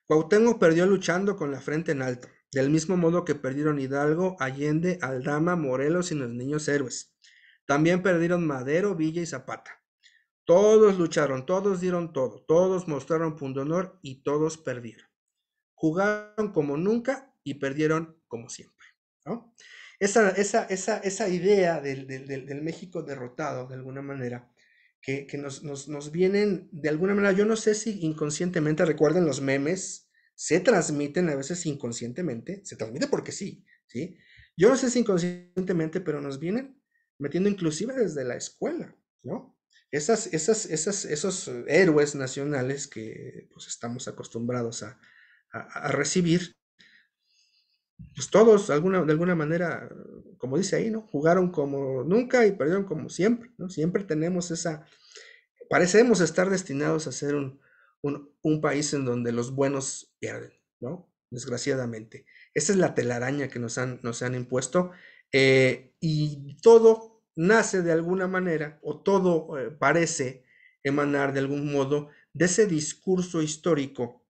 Cuauhtémoc perdió luchando con la frente en alto, del mismo modo que perdieron Hidalgo, Allende, Aldama, Morelos y los niños héroes. También perdieron Madero, Villa y Zapata. Todos lucharon, todos dieron todo, todos mostraron pundonor y todos perdieron. Jugaron como nunca y perdieron como siempre esa, esa, idea del, México derrotado, de alguna manera, que, nos, vienen, de alguna manera, yo no sé si inconscientemente, recuerden los memes, se transmiten a veces inconscientemente, se transmite porque sí, ¿sí? Yo no sé si inconscientemente, pero nos vienen metiendo inclusive desde la escuela, ¿no? Esas, esas, esas, esos héroes nacionales que pues, estamos acostumbrados a, a recibir, pues todos alguna, de alguna manera, como dice ahí, ¿no? Jugaron como nunca y perdieron como siempre, ¿no? Siempre tenemos esa, parecemos estar destinados a ser un, país en donde los buenos pierden, ¿no? Desgraciadamente. Esa es la telaraña que nos han, nos han impuesto eh, y todo nace de alguna manera o todo eh, parece emanar de algún modo de ese discurso histórico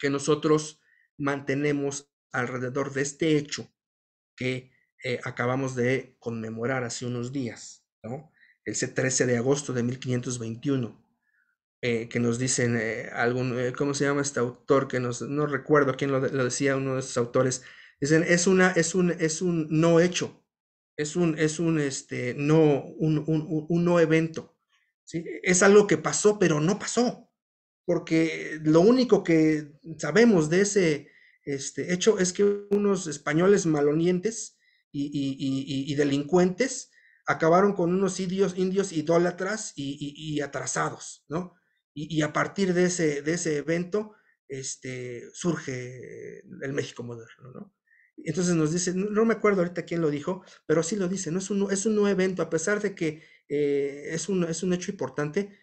que nosotros mantenemos alrededor de este hecho que eh, acabamos de conmemorar hace unos días, ¿no? El 13 de agosto de 1521, eh, que nos dicen eh, algún, ¿cómo se llama este autor? Que nos, no recuerdo quién lo, lo decía, uno de esos autores. Dicen, es, una, es, un, es un no hecho, es un, es un, este, no, un, un no evento. ¿sí? Es algo que pasó, pero no pasó, porque lo único que sabemos de ese, este, hecho es que unos españoles malonientes y, delincuentes acabaron con unos indios, indios idólatras y, atrasados, ¿no? Y, a partir de ese, de ese evento este, surge el México moderno, ¿no? Entonces nos dice, no me acuerdo ahorita quién lo dijo, pero sí lo dice, ¿no? es, un, es un nuevo evento, a pesar de que eh, es, es un hecho importante,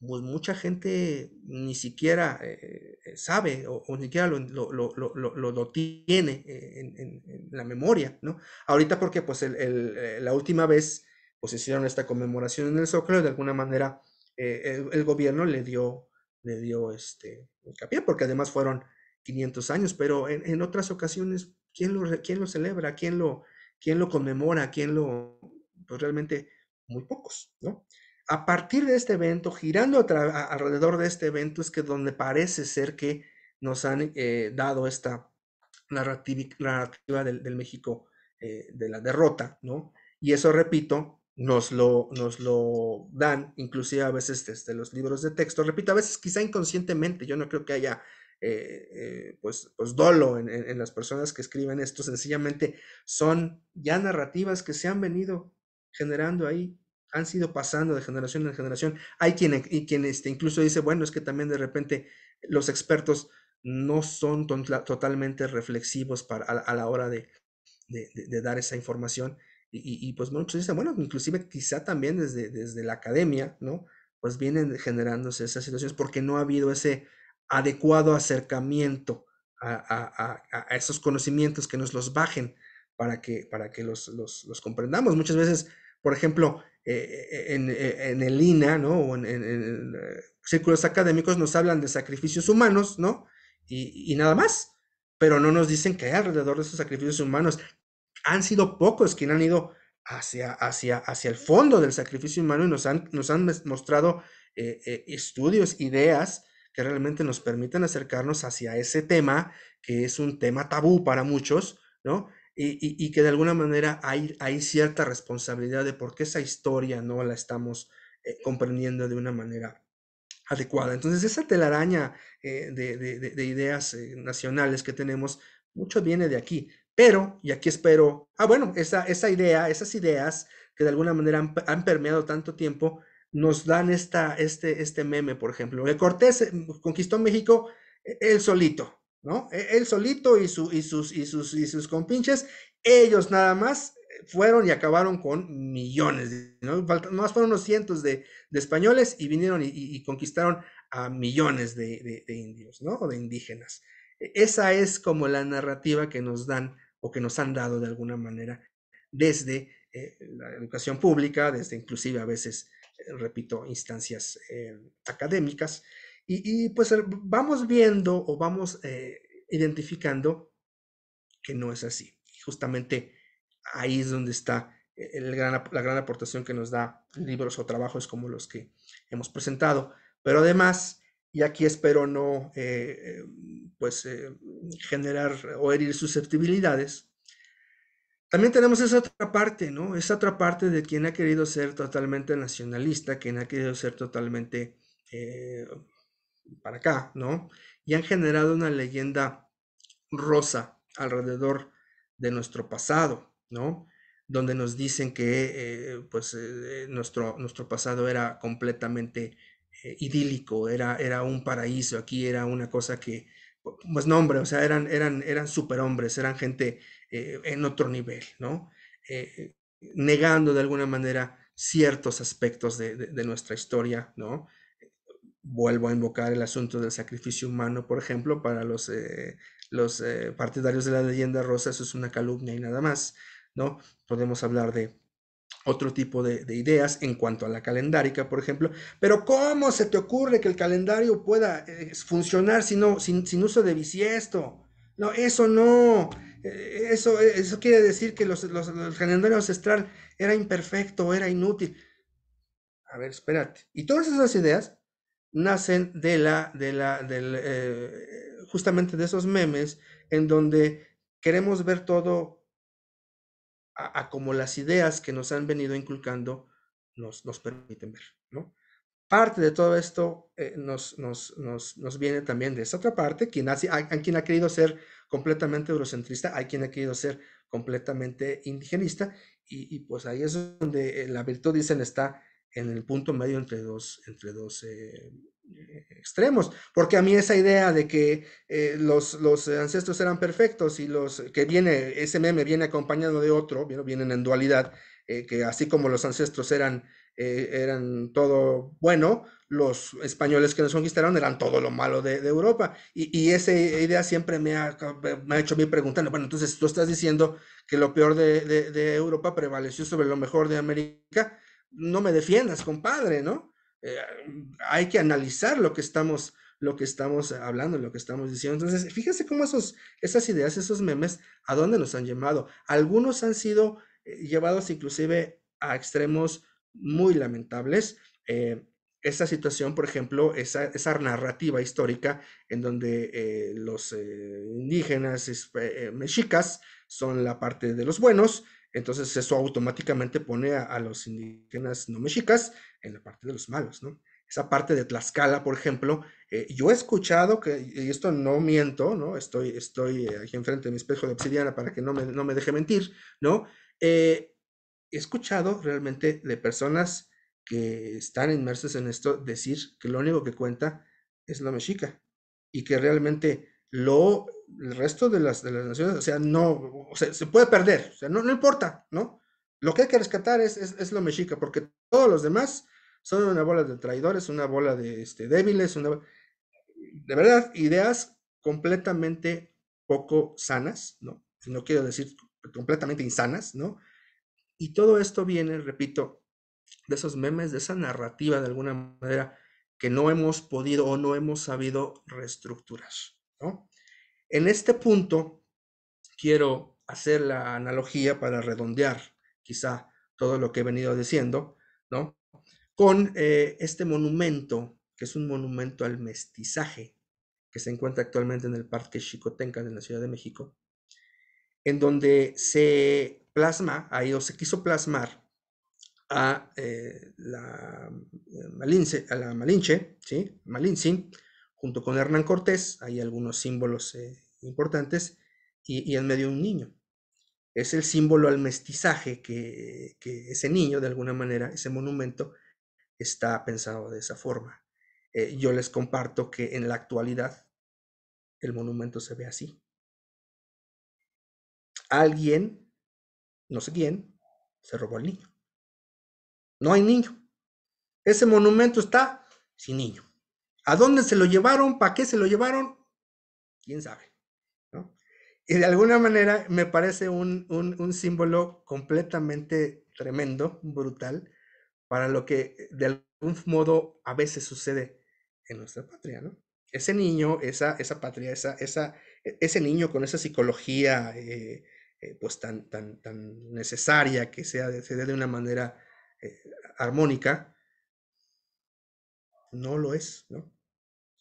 pues, mucha gente ni siquiera eh, eh, sabe o, ni siquiera lo, lo, lo, lo tiene eh, en, la memoria, ¿no? Ahorita porque pues el, la última vez pues hicieron esta conmemoración en el Zócalo, de alguna manera el, gobierno le dio, le dio este porque además fueron 500 años, pero en, otras ocasiones, ¿quién lo, lo celebra? ¿Quién lo, quién lo conmemora? ¿Quién lo...? Pues realmente muy pocos, ¿no? a partir de este evento, girando alrededor de este evento, es que donde parece ser que nos han eh, dado esta narrativa, narrativa del, México eh, de la derrota, ¿no? Y eso, repito, nos lo, nos lo dan, inclusive a veces desde los libros de texto, repito, a veces quizá inconscientemente, yo no creo que haya eh, pues, pues, dolo en, las personas que escriben esto, sencillamente son ya narrativas que se han venido generando ahí han sido pasando de generación en generación. Hay quienes y quien este, incluso dice, bueno, es que también de repente los expertos no son totalmente reflexivos para, a, la hora de, dar esa información. Y, pues muchos dicen, bueno, inclusive quizá también desde, desde la academia, ¿no? Pues vienen generándose esas situaciones porque no ha habido ese adecuado acercamiento a, esos conocimientos que nos los bajen para que, para que los comprendamos. Muchas veces, por ejemplo, eh, eh, en, el INA, ¿no? O en, eh, círculos académicos nos hablan de sacrificios humanos, ¿no? Y, nada más, pero no nos dicen que alrededor de esos sacrificios humanos. Han sido pocos quienes han ido hacia, hacia, hacia el fondo del sacrificio humano y nos han, nos han mostrado estudios, ideas que realmente nos permitan acercarnos hacia ese tema, que es un tema tabú para muchos, ¿no? y, que de alguna manera hay, cierta responsabilidad de por qué esa historia no la estamos eh, comprendiendo de una manera adecuada. Entonces, esa telaraña eh, de, ideas eh, nacionales que tenemos, mucho viene de aquí, pero, y aquí espero, ah, bueno, esa, idea, esas ideas que de alguna manera han, permeado tanto tiempo, nos dan esta, este, este meme, por ejemplo. Cortés conquistó México él solito, e, él solito y, sus, compinches, ellos nada más eh, fueron y acabaron con millones, ¿no? más fueron unos cientos de, españoles y vinieron y, conquistaron a millones de, indios, O de indígenas. E, esa es como la narrativa que nos dan o que nos han dado de alguna manera desde eh, la educación pública, desde inclusive a veces, eh, repito, instancias académicas, y, pues eh, vamos viendo o vamos eh, identificando que no es así. Justamente ahí es donde está el gran, la gran aportación que nos da libros o trabajos como los que hemos presentado. Pero además, y aquí espero no eh, em, pues, generar o herir susceptibilidades, también tenemos esa otra parte, ¿no? Esa otra parte de quien ha querido ser totalmente nacionalista, quien ha querido ser totalmente para acá, ¿no? Y han generado una leyenda rosa alrededor de nuestro pasado, ¿no? Donde nos dicen que eh, pues, eh, eh, nuestro, nuestro pasado era completamente idílico, era, era un paraíso, aquí era una cosa que, pues no hombre, o sea, eran, eran, eran superhombres, eran gente en otro nivel, ¿no? negando de alguna manera ciertos aspectos de nuestra historia, ¿no? vuelvo a invocar el asunto del sacrificio humano, por ejemplo, para los, eh, los eh, partidarios de la leyenda rosa, eso es una calumnia y nada más, ¿no? Podemos hablar de otro tipo de, de, ideas en cuanto a la calendárica, por ejemplo, pero ¿cómo se te ocurre que el calendario pueda eh, funcionar si sin, uso de bisiesto? No, eso no, eso, eso quiere decir que los, los, el calendario ancestral era imperfecto, era inútil. A ver, espérate. Y todas esas ideas nacen de la, de la, del, eh, justamente de esos memes en donde queremos ver todo a, como las ideas que nos han venido inculcando nos, nos permiten ver, ¿no? Parte de todo esto eh, nos, nos, nos, viene también de esa otra parte, quien ha, hay, quien ha querido ser completamente eurocentrista, hay quien ha querido ser completamente indigenista, y, y pues ahí es donde eh, la virtud, dicen, está en el punto medio entre dos, entre dos eh, eh, extremos, porque a mí esa idea de que eh, los, los, ancestros eran perfectos y los que viene, ese meme viene acompañado de otro, vienen en dualidad, que así como los ancestros eran, eran todo bueno, los españoles que nos conquistaron eran todo lo malo de, Europa. Y, esa idea siempre me ha, me ha hecho preguntar, preguntando, bueno, entonces tú estás diciendo que lo peor de Europa prevaleció sobre lo mejor de América no me defiendas, compadre, ¿no? Eh, hay que analizar lo que estamos lo que estamos hablando, lo que estamos diciendo. Entonces, fíjese cómo esos, esas ideas, esos memes, a dónde nos han llevado. Algunos han sido eh, llevados inclusive a extremos muy lamentables. Eh, esa situación, por ejemplo, esa, esa narrativa histórica en donde los indígenas mexicas son la parte de los buenos entonces eso automáticamente pone a, los indígenas no mexicas en la parte de los malos, ¿no? Esa parte de Tlaxcala, por ejemplo, eh, yo he escuchado que, y esto no miento, ¿no? Estoy, estoy aquí enfrente de mi espejo de obsidiana para que no me, no me deje mentir, ¿no? Eh, he escuchado realmente de personas que están inmersas en esto decir que lo único que cuenta es la mexica y que realmente lo, el resto de las, de las naciones, o sea, no, o sea, se puede perder, o sea, no, no importa, ¿no? Lo que hay que rescatar es, es, es, lo mexica, porque todos los demás son una bola de traidores, una bola de este, débiles, una, de verdad, ideas completamente poco sanas, ¿no? No quiero decir completamente insanas, ¿no? Y todo esto viene, repito, de esos memes, de esa narrativa de alguna manera que no hemos podido o no hemos sabido reestructurar. En este punto quiero hacer la analogía para redondear quizá todo lo que he venido diciendo, ¿no? Con eh, este monumento, que es un monumento al mestizaje, que se encuentra actualmente en el Parque Xicotenca en la Ciudad de México, en donde se plasma, ahí o se quiso plasmar a, eh, la, eh, Malinche, a la Malinche, ¿sí? Malinche, junto con Hernán Cortés, hay algunos símbolos eh, importantes, y, en medio un niño. Es el símbolo al mestizaje que, ese niño, de alguna manera, ese monumento, está pensado de esa forma. Eh, yo les comparto que en la actualidad el monumento se ve así. Alguien, no sé quién, se robó al niño. No hay niño. Ese monumento está sin niño. ¿A dónde se lo llevaron? ¿Para qué se lo llevaron? ¿Quién sabe? Y de alguna manera me parece un, un, símbolo completamente tremendo, brutal, para lo que de algún modo a veces sucede en nuestra patria, ¿no? Ese niño, esa, esa patria, esa, esa, ese niño con esa psicología eh, eh, pues tan, tan, tan, necesaria que sea, se dé de una manera eh, armónica, no lo es, ¿no?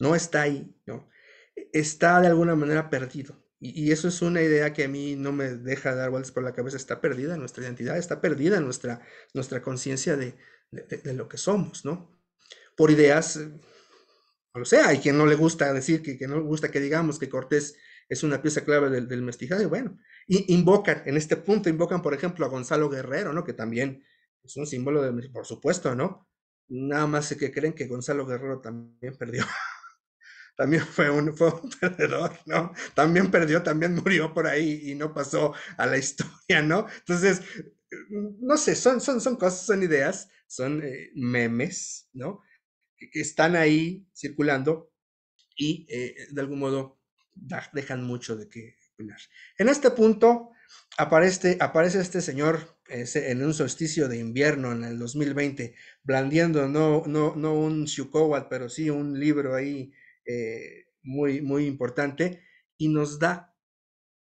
no está ahí, ¿no? E, está de alguna manera perdido. Y, eso es una idea que a mí no me deja dar vueltas por la cabeza, está perdida nuestra identidad, está perdida nuestra, nuestra conciencia de, lo que somos, ¿no? Por ideas, eh, no lo sé, hay quien no le gusta decir, que, no le gusta que digamos que Cortés es una pieza clave del, del mestizaje, bueno, y invocan, en este punto invocan, por ejemplo, a Gonzalo Guerrero, ¿no? Que también es un símbolo de, por supuesto, ¿no? Nada más que creen que Gonzalo Guerrero también perdió también fue un, fue un perdedor, ¿no? También perdió, también murió por ahí y no pasó a la historia, ¿no? Entonces, mm, no sé, son, son, son cosas, son ideas, son eh, memes, ¿no? Que, están ahí circulando y eh, de algún modo dejan mucho de qué En este punto aparece, aparece este señor en un solsticio de invierno en el 2020, blandiendo no, no, no un Shukowat, pero sí un libro ahí eh, muy, muy importante y nos da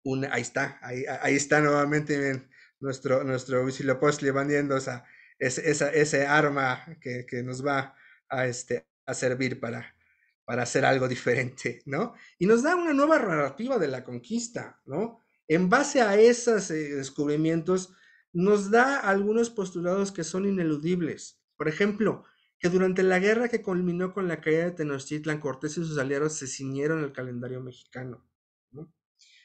una, ahí está, ahí, está nuevamente nuestro, nuestro Huitzilopochtli bandiendo ese arma que, nos va a, este, a servir para, para hacer algo diferente, ¿no? Y nos da una nueva narrativa de la conquista, ¿no? En base a esos eh, descubrimientos, nos da algunos postulados que son ineludibles. Por ejemplo, que durante la guerra que culminó con la caída de Tenochtitlan, Cortés y sus aliados se ciñeron el calendario mexicano.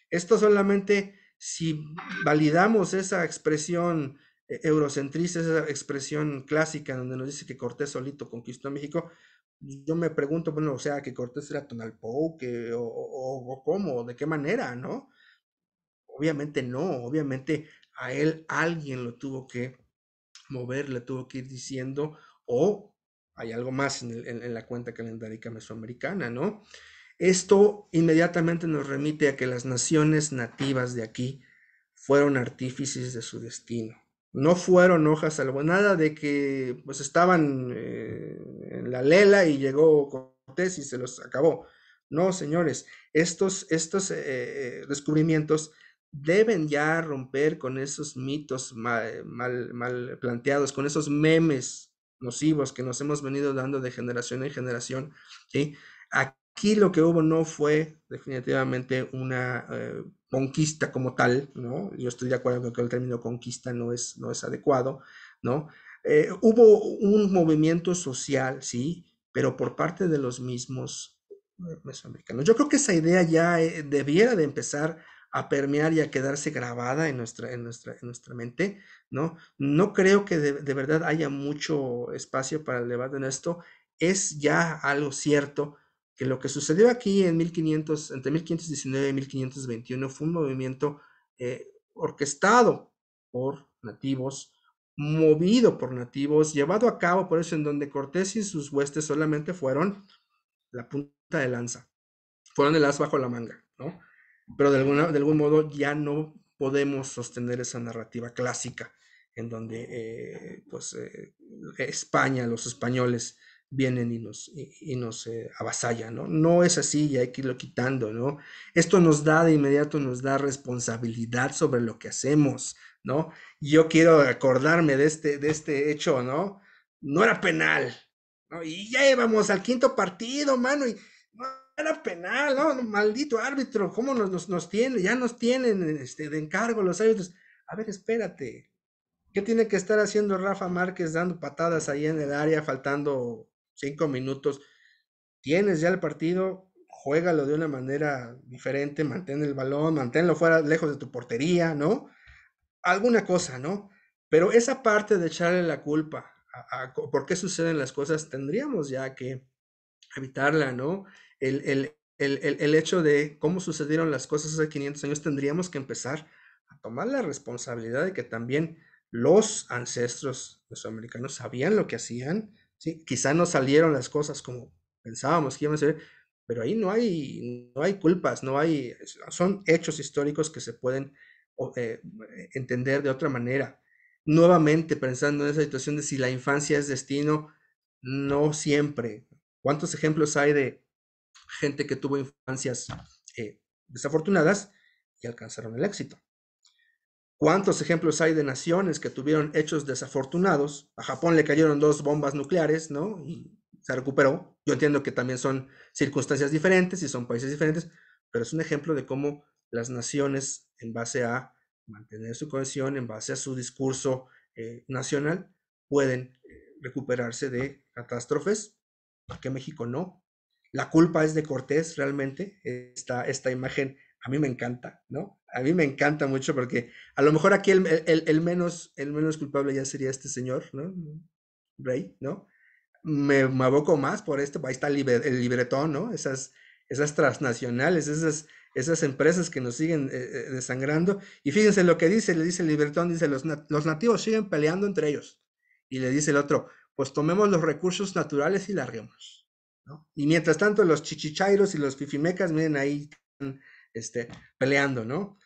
Esto solamente si validamos esa expresión eh, eurocentrista, esa expresión clásica donde nos dice que Cortés solito conquistó México, yo me pregunto, bueno, o sea, que Cortés era tonalpouque, o, cómo, o, de qué manera, ¿no? Obviamente no, obviamente a él alguien lo tuvo que mover, le tuvo que ir diciendo, o hay algo más en, la cuenta calendárica mesoamericana, ¿no? Esto inmediatamente nos remite a que las naciones nativas de aquí fueron artífices de su destino. No fueron hojas nada de que pues estaban eh, en la lela y llegó Cortés y se los acabó. No, señores, estos, estos eh, eh, descubrimientos deben ya romper con esos mitos mal, mal planteados, con esos memes nocivos que nos hemos venido dando de generación en generación. Aquí lo que hubo no fue definitivamente una eh, conquista como tal, ¿no? Yo estoy de acuerdo con que el término conquista no es, no es adecuado, ¿no? Eh, hubo un movimiento social, sí, pero por parte de los mismos eh, mesoamericanos. Yo creo que esa idea ya debiera de empezar a permear y a quedarse grabada en nuestra, en nuestra, en nuestra mente, ¿no? No creo que de, verdad haya mucho espacio para el debate en esto. Es ya algo cierto que lo que sucedió aquí en 1500, entre 1519 y 1521 fue un movimiento eh, orquestado por nativos, movido por nativos, llevado a cabo por eso en donde Cortés y sus huestes solamente fueron la punta de lanza, fueron el as bajo la manga, ¿no? pero de, alguna, de algún modo ya no podemos sostener esa narrativa clásica en donde eh, pues, eh, España, los españoles vienen y nos, nos eh, avasallan, ¿no? No es así y hay que irlo quitando, ¿no? Esto nos da de inmediato, nos da responsabilidad sobre lo que hacemos, ¿no? Yo quiero acordarme de este, de este hecho, ¿no? No era penal, Y ya íbamos al quinto partido, mano, y, era penal, ¿no? Maldito árbitro, ¿cómo nos, nos, tiene? Ya nos tienen este, de encargo los árbitros. A ver, espérate. ¿Qué tiene que estar haciendo Rafa Márquez dando patadas ahí en el área, faltando cinco minutos? Tienes ya el partido, juégalo de una manera diferente, mantén el balón, manténlo fuera, lejos de tu portería, ¿no? Alguna cosa, ¿no? Pero esa parte de echarle la culpa a, por qué suceden las cosas, tendríamos ya que evitarla, ¿no? el, hecho de cómo sucedieron las cosas hace 500 años, tendríamos que empezar a tomar la responsabilidad de que también los ancestros mesoamericanos sabían lo que hacían, quizá no salieron las cosas como pensábamos que iban a ser, pero ahí no hay, no hay culpas, no hay, son hechos históricos que se pueden eh, entender de otra manera. Nuevamente pensando en esa situación de si la infancia es destino, no siempre. ¿Cuántos ejemplos hay de gente que tuvo infancias eh, desafortunadas y alcanzaron el éxito. ¿Cuántos ejemplos hay de naciones que tuvieron hechos desafortunados? A Japón le cayeron dos bombas nucleares, ¿no? Y se recuperó. Yo entiendo que también son circunstancias diferentes y son países diferentes, pero es un ejemplo de cómo las naciones, en base a mantener su cohesión, en base a su discurso eh, nacional, pueden eh, recuperarse de catástrofes. ¿Por qué México no? La culpa es de Cortés realmente, esta, esta imagen a mí me encanta, ¿no? A mí me encanta mucho porque a lo mejor aquí el, menos, el menos culpable ya sería este señor, ¿no? Rey, ¿no? Me, me aboco más por esto, ahí está el, libretón, ¿no? Esas, esas transnacionales, esas, esas empresas que nos siguen eh, eh, desangrando. Y fíjense lo que dice, le dice el libretón, dice, los, los, nativos siguen peleando entre ellos. Y le dice el otro, pues tomemos los recursos naturales y larguemos. Y mientras tanto, los chichichairos y los fifimecas, miren, ahí están peleando, ¿no?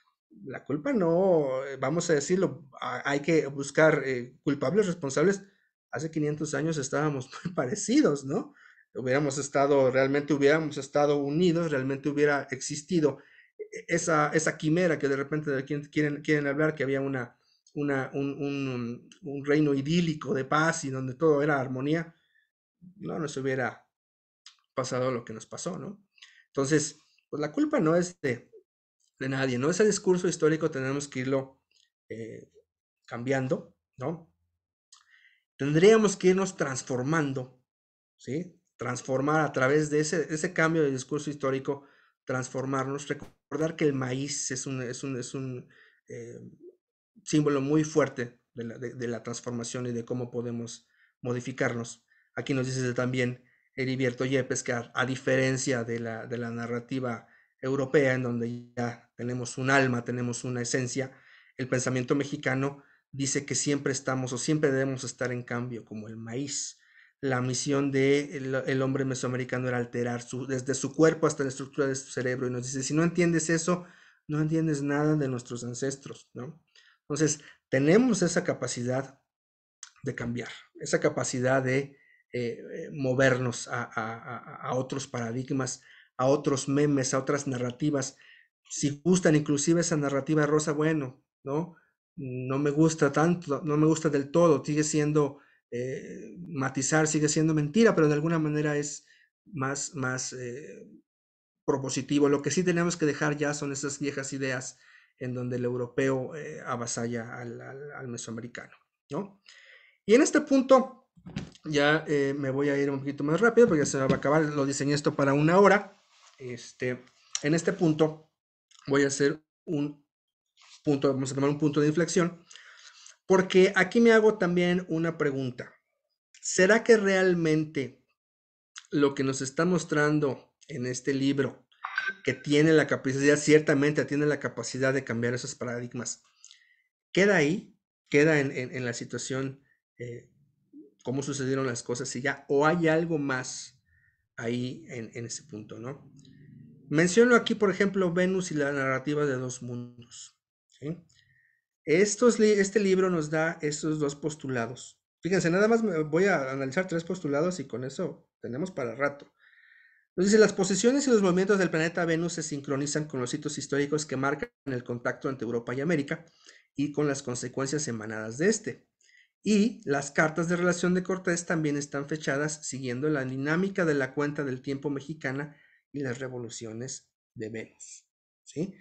La culpa no, eh, vamos a decirlo, hay que buscar eh, culpables responsables. Hace 500 años estábamos muy parecidos, ¿no? Hubiéramos estado, realmente hubiéramos estado unidos, realmente hubiera existido eh, esa, esa quimera que de repente quieren, quieren hablar, que había una, un, un, reino idílico de paz y donde todo era armonía, no nos hubiera pasado lo que nos pasó, ¿no? Entonces, pues la culpa no es de, de nadie, ¿no? Ese discurso histórico tenemos que irlo eh, cambiando, ¿no? Tendríamos que irnos transformando, ¿sí? Transformar a través de ese, cambio de discurso histórico, transformarnos, recordar que el maíz es un, es un, eh, símbolo muy fuerte de la, de la, transformación y de cómo podemos modificarnos. Aquí nos dice también Heriberto eh, Yepes, que a, diferencia de la, narrativa europea, en donde ya tenemos un alma, tenemos una esencia, el pensamiento mexicano dice que siempre estamos o siempre debemos estar en cambio, como el maíz. La misión del de el hombre mesoamericano era alterar su, desde su cuerpo hasta la estructura de su cerebro. Y nos dice, si no entiendes eso, no entiendes nada de nuestros ancestros, ¿no? Entonces, tenemos esa capacidad de cambiar, esa capacidad de eh, eh, movernos a, otros paradigmas, a otros memes, a otras narrativas. Si gustan inclusive esa narrativa rosa, bueno, ¿no? No me gusta tanto, no me gusta del todo, sigue siendo eh, matizar, sigue siendo mentira, pero de alguna manera es más, más propositivo. Lo que sí tenemos que dejar ya son esas viejas ideas en donde el europeo avasalla al, al mesoamericano, ¿no? Y en este punto, ya eh, me voy a ir un poquito más rápido porque se va a acabar. Lo diseñé esto para una hora. Este, en este punto voy a hacer un punto, vamos a tomar un punto de inflexión, porque aquí me hago también una pregunta. ¿Será que realmente lo que nos está mostrando en este libro, que tiene la capacidad, ciertamente tiene la capacidad de cambiar esos paradigmas, queda ahí, queda en, la situación eh, cómo sucedieron las cosas y ya, o hay algo más ahí en, ese punto, ¿no? Menciono aquí, por ejemplo, Venus y la narrativa de dos mundos. este libro nos da estos dos postulados. Fíjense, nada más voy a analizar tres postulados y con eso tenemos para rato. Nos dice, las posiciones y los movimientos del planeta Venus se sincronizan con los hitos históricos que marcan el contacto entre Europa y América y con las consecuencias emanadas de este. Y las cartas de relación de Cortés también están fechadas siguiendo la dinámica de la cuenta del tiempo mexicana y las revoluciones de Venus. ¿sí?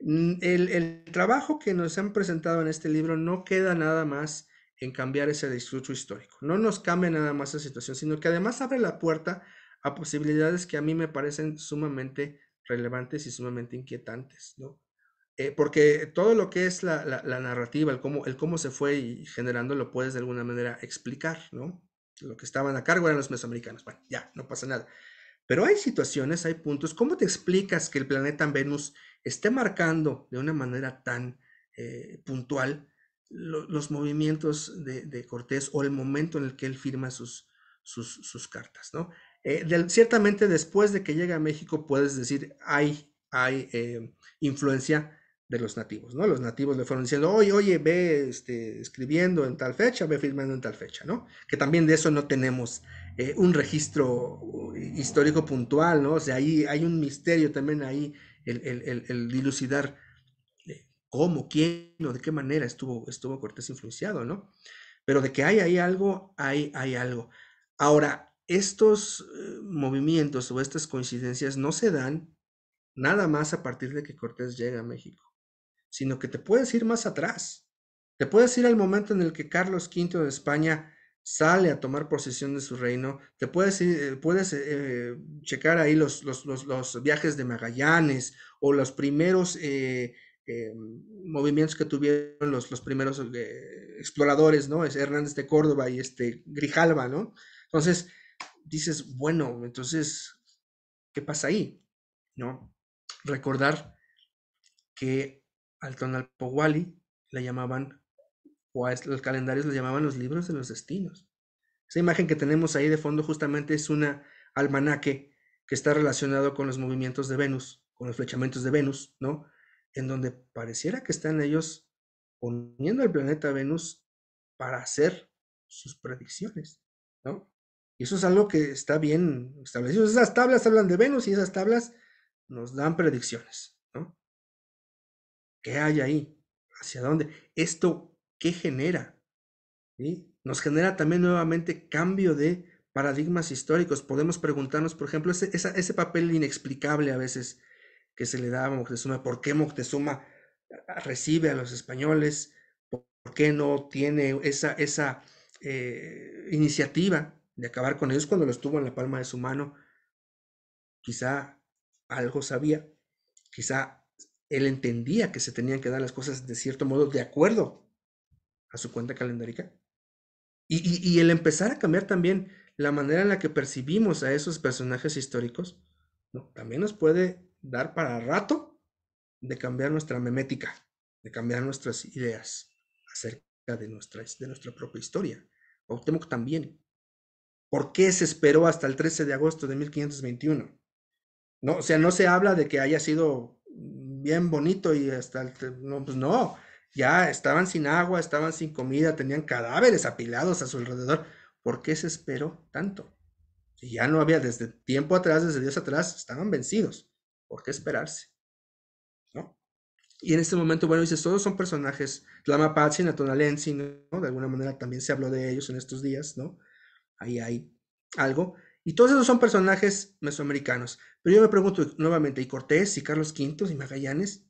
Mm, el, el, trabajo que nos han presentado en este libro no queda nada más en cambiar ese discurso histórico. No nos cambia nada más la situación, sino que además abre la puerta a posibilidades que a mí me parecen sumamente relevantes y sumamente inquietantes. ¿no? Eh, porque todo lo que es la, narrativa, el cómo, el cómo se fue generando, lo puedes de alguna manera explicar, ¿no? Lo que estaban a cargo eran los mesoamericanos. Bueno, ya, no pasa nada. Pero hay situaciones, hay puntos. ¿Cómo te explicas que el planeta Venus esté marcando de una manera tan eh, puntual los movimientos de, Cortés o el momento en el que él firma sus, sus, cartas, ¿no? Eh, ciertamente después de que llega a México puedes decir hay, hay influencia de los nativos, ¿no? Los nativos le fueron diciendo, oye, oye, ve este, escribiendo en tal fecha, ve firmando en tal fecha, ¿no? Que también de eso no tenemos eh, un registro uh, histórico puntual, ¿no? O sea, ahí hay un misterio también ahí, el, dilucidar eh, cómo, quién o de qué manera estuvo, estuvo Cortés influenciado, ¿no? Pero de que hay ahí algo, hay, hay algo. Ahora, estos eh, movimientos o estas coincidencias no se dan nada más a partir de que Cortés llega a México sino que te puedes ir más atrás. Te puedes ir al momento en el que Carlos V de España sale a tomar posesión de su reino. Te puedes, ir, eh, puedes eh, eh, checar ahí los, los, viajes de Magallanes o los primeros movimientos que tuvieron los, los primeros exploradores, ¿no? Es Hernández de Córdoba y este Grijalva, ¿no? Entonces, dices, bueno, entonces, ¿qué pasa ahí? ¿No? Recordar que al Tonalpowali le llamaban, o a los calendarios le llamaban los libros de los destinos. Esa imagen que tenemos ahí de fondo justamente es una almanaque que está relacionado con los movimientos de Venus, con los flechamientos de Venus, ¿no? En donde pareciera que están ellos poniendo al planeta Venus para hacer sus predicciones, ¿no? Y eso es algo que está bien establecido. Esas tablas hablan de Venus y esas tablas nos dan predicciones. ¿Qué hay ahí? ¿Hacia dónde? ¿Esto qué genera? Nos genera también nuevamente cambio de paradigmas históricos. Podemos preguntarnos, por ejemplo, ese, ese papel inexplicable a veces que se le da a Moctezuma. ¿Por qué Moctezuma recibe a los españoles? ¿Por qué no tiene esa, esa eh, iniciativa de acabar con ellos cuando los tuvo en la palma de su mano? Quizá algo sabía, quizá él entendía que se tenían que dar las cosas de cierto modo de acuerdo a su cuenta calendárica. Y, el empezar a cambiar también la manera en la que percibimos a esos personajes históricos, también nos puede dar para rato de cambiar nuestra memética, de cambiar nuestras ideas acerca de nuestra, de nuestra propia historia. que también. ¿Por qué se esperó hasta el 13 de agosto de 1521? No, o sea, no se habla de que haya sido bien bonito y hasta, no, pues no, ya estaban sin agua, estaban sin comida, tenían cadáveres apilados a su alrededor. ¿Por qué se esperó tanto? Si ya no había, desde tiempo atrás, desde días atrás, estaban vencidos. ¿Por qué esperarse? ¿No? Y en este momento, bueno, dices, todos son personajes, Tlamapachi, Natonalensi, ¿no? De alguna manera también se habló de ellos en estos días, ¿no? Ahí hay algo. Y todos esos son personajes mesoamericanos. Pero yo me pregunto nuevamente, ¿y Cortés y Carlos V y Magallanes?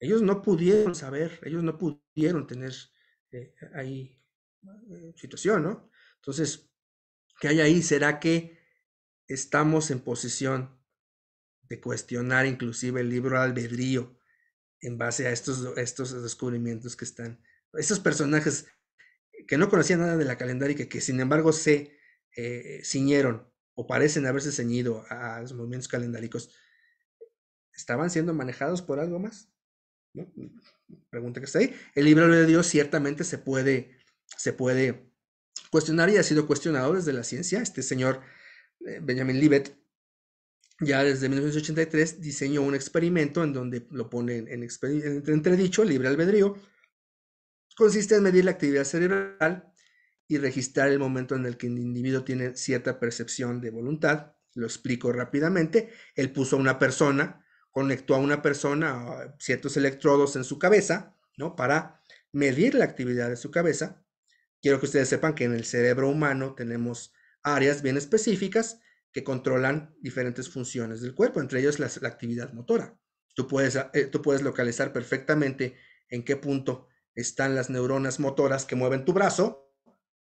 Ellos no pudieron saber, ellos no pudieron tener eh, ahí eh, situación, ¿no? Entonces, ¿qué hay ahí? ¿Será que estamos en posición de cuestionar inclusive el libro albedrío en base a estos, estos descubrimientos que están, Esos personajes que no conocían nada de la calendaria y que, que sin embargo se eh, ciñeron o parecen haberse ceñido a los movimientos calendáricos, ¿estaban siendo manejados por algo más? Pregunta que está ahí. El libre albedrío ciertamente se puede, se puede cuestionar y ha sido cuestionado desde la ciencia. Este señor eh, Benjamin Libet ya desde 1983 diseñó un experimento en donde lo pone en, en entredicho libre albedrío. Consiste en medir la actividad cerebral y registrar el momento en el que el individuo tiene cierta percepción de voluntad. Lo explico rápidamente. Él puso a una persona, conectó a una persona ciertos electrodos en su cabeza, ¿no? Para medir la actividad de su cabeza. Quiero que ustedes sepan que en el cerebro humano tenemos áreas bien específicas que controlan diferentes funciones del cuerpo, entre ellas la, actividad motora. Tú puedes, eh, tú puedes localizar perfectamente en qué punto están las neuronas motoras que mueven tu brazo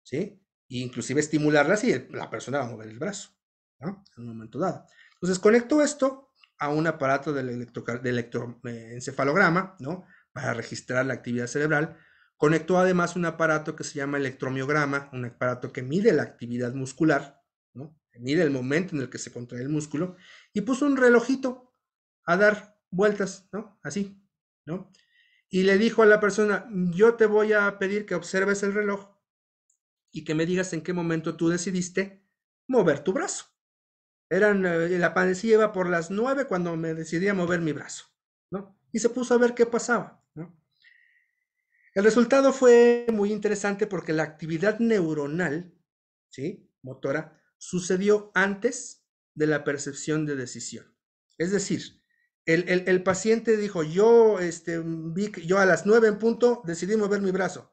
¿sí? inclusive estimularla así, la persona va a mover el brazo, ¿no? En un momento dado. Entonces conectó esto a un aparato del, electroencefalograma, eh, ¿no? Para registrar la actividad cerebral. Conectó además un aparato que se llama electromiograma, un aparato que mide la actividad muscular, ¿no? mide el momento en el que se contrae el músculo. Y puso un relojito a dar vueltas, ¿no? Así, ¿no? Y le dijo a la persona, yo te voy a pedir que observes el reloj y que me digas en qué momento tú decidiste mover tu brazo. Eran, eh, la pandemia iba por las nueve cuando me decidí a mover mi brazo, ¿no? Y se puso a ver qué pasaba, El resultado fue muy interesante porque la actividad neuronal, ¿sí? Motora, sucedió antes de la percepción de decisión. Es decir, el, el paciente dijo, yo, este, vi, yo a las nueve en punto decidí mover mi brazo.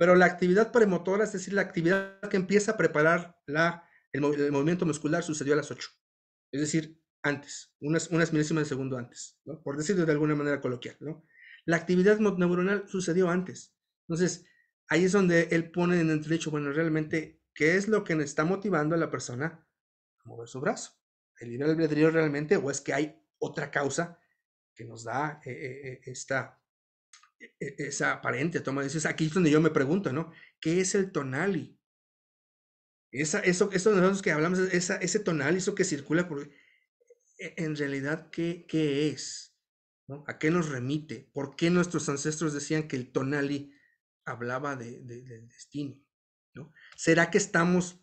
Pero la actividad premotora, es decir, la actividad que empieza a preparar la, el, movimiento muscular, sucedió a las 8. Es decir, antes, unas, unas milésimas de segundo antes, por decirlo de alguna manera coloquial. ¿no? La actividad neuronal sucedió antes. Entonces, ahí es donde él pone en entredicho, bueno, realmente, ¿qué es lo que está motivando a la persona a mover su brazo? ¿El libre albedrío realmente o es que hay otra causa que nos da eh, eh, eh esta, e, e, esa aparente toma de decisiones. Aquí es donde yo me pregunto, ¿no? ¿Qué es el tonali? Esa, eso, eso nosotros que hablamos, ese tonali, eso que circula, por, e, en realidad, ¿qué, qué es? ¿A qué nos remite? ¿Por qué nuestros ancestros decían que el tonali hablaba de, del destino? ¿no? ¿Será que estamos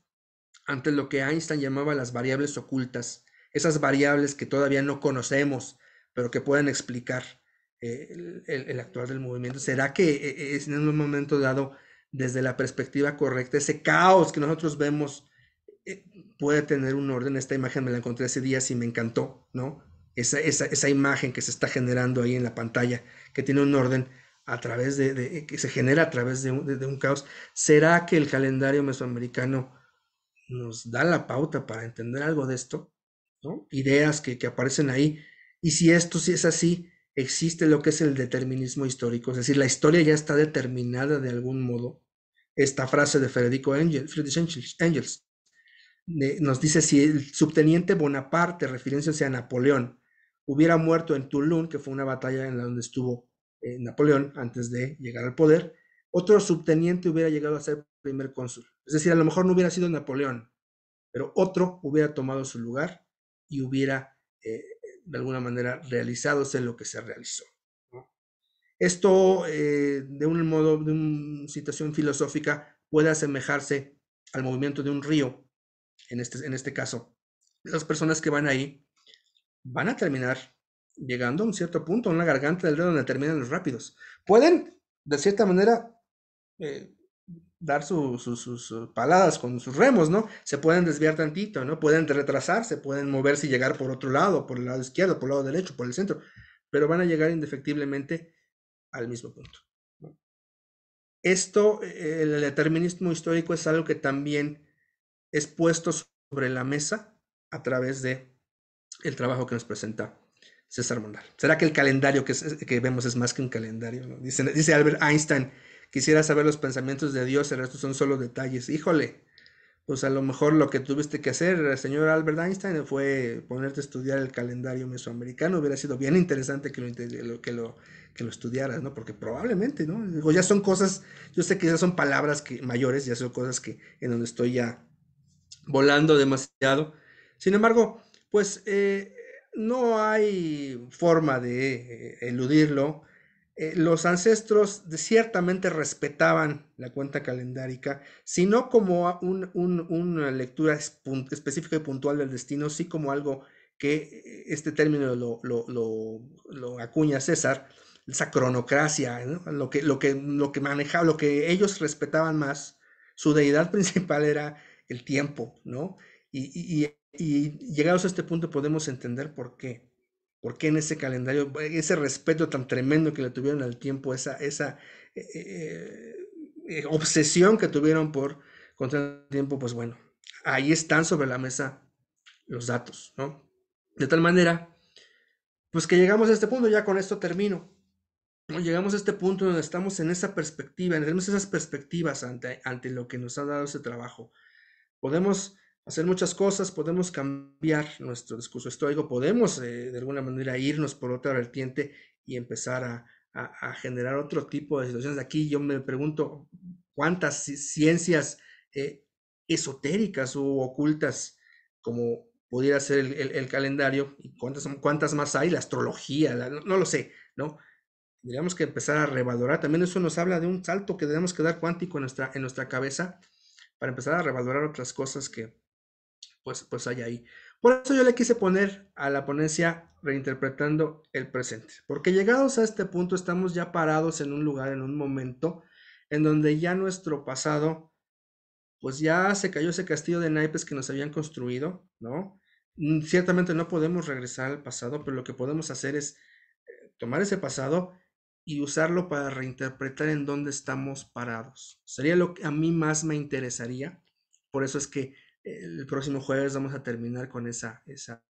ante lo que Einstein llamaba las variables ocultas, esas variables que todavía no conocemos, pero que pueden explicar el, actual del movimiento? ¿Será que eh, es en un momento dado, desde la perspectiva correcta, ese caos que nosotros vemos eh, puede tener un orden? Esta imagen me la encontré ese día y me encantó, ¿no? Esa, esa, esa imagen que se está generando ahí en la pantalla, que tiene un orden a través de, que se genera a través de, un caos. ¿Será que el calendario mesoamericano nos da la pauta para entender algo de esto? ¿no? Ideas que, aparecen ahí. Y si esto sí si es así, existe lo que es el determinismo histórico, es decir, la historia ya está determinada de algún modo. Esta frase de Federico Engels, nos dice si el subteniente Bonaparte, refiriéndose a Napoleón, hubiera muerto en Toulon, que fue una batalla en la donde estuvo eh, Napoleón antes de llegar al poder, otro subteniente hubiera llegado a ser primer cónsul. Es decir, a lo mejor no hubiera sido Napoleón, pero otro hubiera tomado su lugar y hubiera eh, de alguna manera realizados en lo que se realizó. Esto, eh, de un modo, de una situación filosófica, puede asemejarse al movimiento de un río, en este, en este caso. Las personas que van ahí van a terminar llegando a un cierto punto, a una garganta del río donde terminan los rápidos. Pueden, de cierta manera, eh, dar sus paladas con sus remos, ¿no? Se pueden desviar tantito, ¿no? Pueden retrasarse, pueden moverse y llegar por otro lado, por el lado izquierdo, por el lado derecho, por el centro, pero van a llegar indefectiblemente al mismo punto. Esto, eh, el determinismo histórico es algo que también es puesto sobre la mesa a través de el trabajo que nos presenta César Mondal. ¿Será que el calendario que, vemos es más que un calendario? dice Albert Einstein Quisiera saber los pensamientos de Dios, el resto son solo detalles. Híjole, pues a lo mejor lo que tuviste que hacer, eh, señor Albert Einstein, fue ponerte a estudiar el calendario mesoamericano. Hubiera sido bien interesante que lo, lo, que lo estudiaras, ¿no? Porque probablemente, ¿no? ya son cosas, yo sé que ya son palabras que, mayores, ya son cosas que en donde estoy ya volando demasiado. Sin embargo, pues eh, no hay forma de eh, eludirlo. Eh, los ancestros ciertamente respetaban la cuenta calendárica, sino como una lectura específica y puntual del destino, sí como algo que eh, este término lo, acuña César, esa cronocracia, lo, que, lo que manejaba, lo que ellos respetaban más, su deidad principal era el tiempo, ¿no? y llegados a este punto podemos entender por qué porque en ese calendario, ese respeto tan tremendo que le tuvieron al tiempo, esa, esa eh, eh, eh, obsesión que tuvieron por contra el tiempo? Pues bueno, ahí están sobre la mesa los datos, ¿no? De tal manera, pues que llegamos a este punto, ya con esto termino. Llegamos a este punto donde estamos en esa perspectiva, tenemos esas perspectivas ante, ante lo que nos ha dado ese trabajo. Podemos hacer muchas cosas, podemos cambiar nuestro discurso estoico, podemos eh, de alguna manera irnos por otra vertiente y empezar a, generar otro tipo de situaciones. Aquí yo me pregunto cuántas ciencias eh, esotéricas u ocultas como pudiera ser el, calendario y cuántas, cuántas más hay, la astrología, no, lo sé, ¿no? Tendríamos que empezar a revalorar, también eso nos habla de un salto que tenemos que dar cuántico nuestra, en nuestra cabeza para empezar a revalorar otras cosas que, pues, pues hay ahí. Por eso yo le quise poner a la ponencia reinterpretando el presente, porque llegados a este punto estamos ya parados en un lugar, en un momento, en donde ya nuestro pasado, pues ya se cayó ese castillo de naipes que nos habían construido, ¿no? Mm, ciertamente no podemos regresar al pasado, pero lo que podemos hacer es eh, tomar ese pasado y usarlo para reinterpretar en dónde estamos parados. Sería lo que a mí más me interesaría. Por eso es que el próximo jueves vamos a terminar con esa, esa,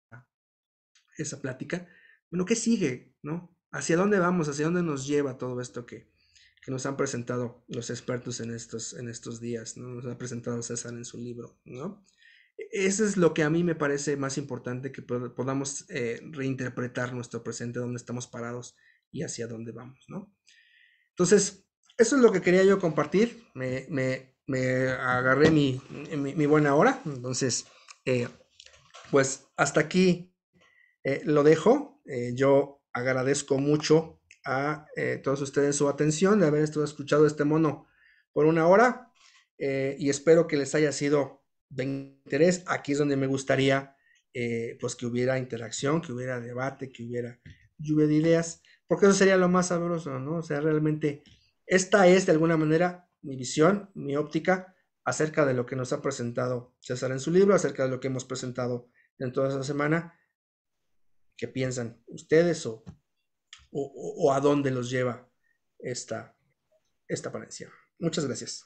esa plática. Bueno, ¿qué sigue? ¿No? ¿Hacia dónde vamos? ¿Hacia dónde nos lleva todo esto que, nos han presentado los expertos en estos, en estos días? ¿no? Nos ha presentado César en su libro, ¿no? Eso es lo que a mí me parece más importante, que podamos eh, reinterpretar nuestro presente, dónde estamos parados y hacia dónde vamos, Entonces, eso es lo que quería yo compartir. me, me agarré mi, buena hora. Entonces, eh, pues hasta aquí eh, lo dejo. Eh, yo agradezco mucho a todos ustedes su atención de haber estado escuchado este mono por una hora y espero que les haya sido de interés. Aquí es donde me gustaría pues que hubiera interacción, que hubiera debate, que hubiera lluvia de ideas, porque eso sería lo más sabroso, ¿no? O sea, realmente esta es de alguna manera mi visión, mi óptica acerca de lo que nos ha presentado César en su libro, acerca de lo que hemos presentado en toda esta semana. ¿Qué piensan ustedes o, a dónde los lleva esta, esta ponencia? Muchas gracias.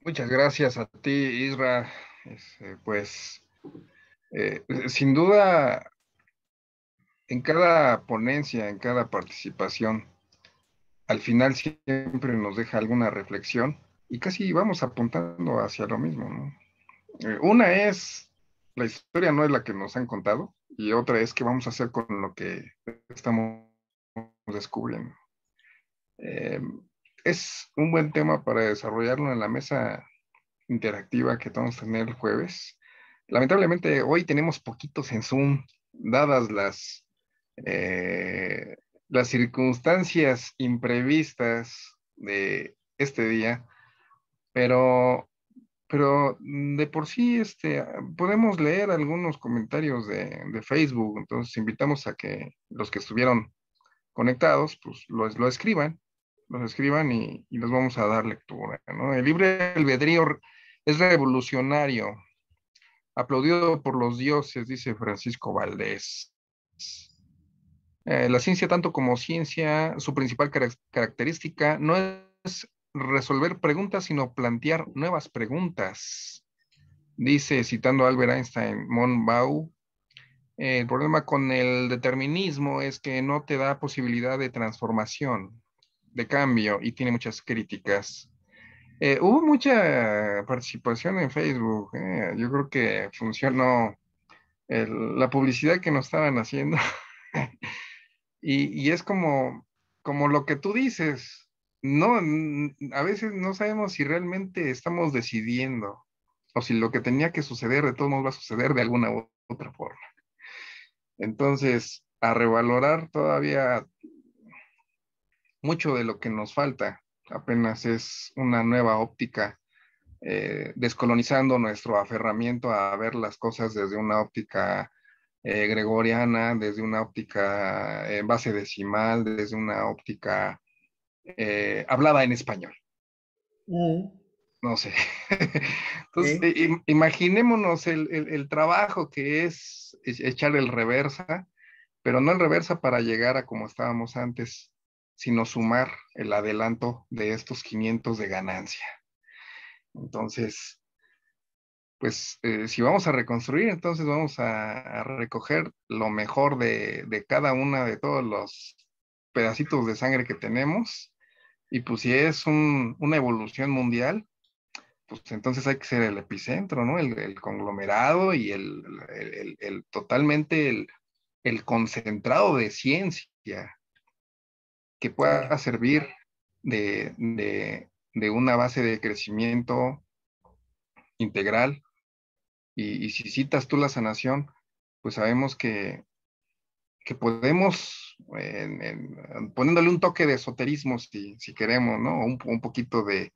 Muchas gracias a ti, Isra. Este, pues, eh, sin duda, en cada ponencia, en cada participación, al final siempre nos deja alguna reflexión y casi vamos apuntando hacia lo mismo. Eh, una es, la historia no es la que nos han contado y otra es qué vamos a hacer con lo que estamos descubriendo. Eh, es un buen tema para desarrollarlo en la mesa interactiva que vamos a tener el jueves. Lamentablemente hoy tenemos poquitos en Zoom, dadas las eh, las circunstancias imprevistas de este día, pero, pero de por sí este, podemos leer algunos comentarios de, de Facebook, entonces invitamos a que los que estuvieron conectados, pues lo, lo escriban, los escriban y, nos vamos a dar lectura. ¿no? El libre albedrío es revolucionario, aplaudido por los dioses, dice Francisco Valdés. Eh, la ciencia, tanto como ciencia, su principal característica no es resolver preguntas, sino plantear nuevas preguntas. Dice, citando a Albert Einstein, Monbau, el problema con el determinismo es que no te da posibilidad de transformación, de cambio, y tiene muchas críticas. Eh, hubo mucha participación en Facebook. Eh, yo creo que funcionó la publicidad que nos estaban haciendo. Y, es como, como lo que tú dices, no, a veces no sabemos si realmente estamos decidiendo o si lo que tenía que suceder de todos modos va a suceder de alguna u otra forma. Entonces, a revalorar todavía mucho de lo que nos falta, apenas es una nueva óptica, eh, descolonizando nuestro aferramiento a ver las cosas desde una óptica eh, gregoriana, desde una óptica eh, en base decimal, desde una óptica hablaba eh, hablada en español. Mm. No sé. Entonces, imaginémonos el, el, trabajo que es echar el reversa, pero no el reversa para llegar a como estábamos antes, sino sumar el adelanto de estos 500 de ganancia. Entonces, pues eh, si vamos a reconstruir, entonces vamos a, recoger lo mejor de, cada una de todos los pedacitos de sangre que tenemos. Y pues si es una evolución mundial, pues entonces hay que ser el epicentro, ¿no? El, conglomerado y el, totalmente el, concentrado de ciencia que pueda servir de, de una base de crecimiento integral y, si citas tú la sanación, pues sabemos que, que podemos, poniéndole un toque de esoterismo si, si queremos, ¿no? Un, poquito de,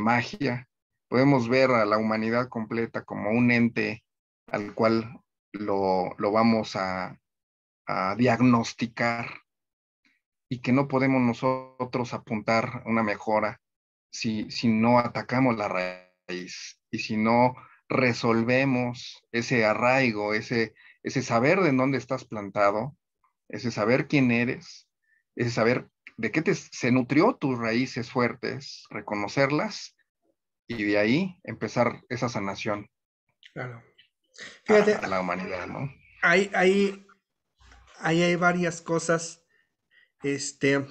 magia, podemos ver a la humanidad completa como un ente al cual lo, vamos a, a diagnosticar y que no podemos nosotros apuntar una mejora si, si no atacamos la raíz y si no resolvemos ese arraigo, ese, ese saber de dónde estás plantado, ese saber quién eres, ese saber de qué te, se nutrió tus raíces fuertes, reconocerlas y de ahí empezar esa sanación. Claro. Fíjate, a, la humanidad, Hay, hay varias cosas. Este,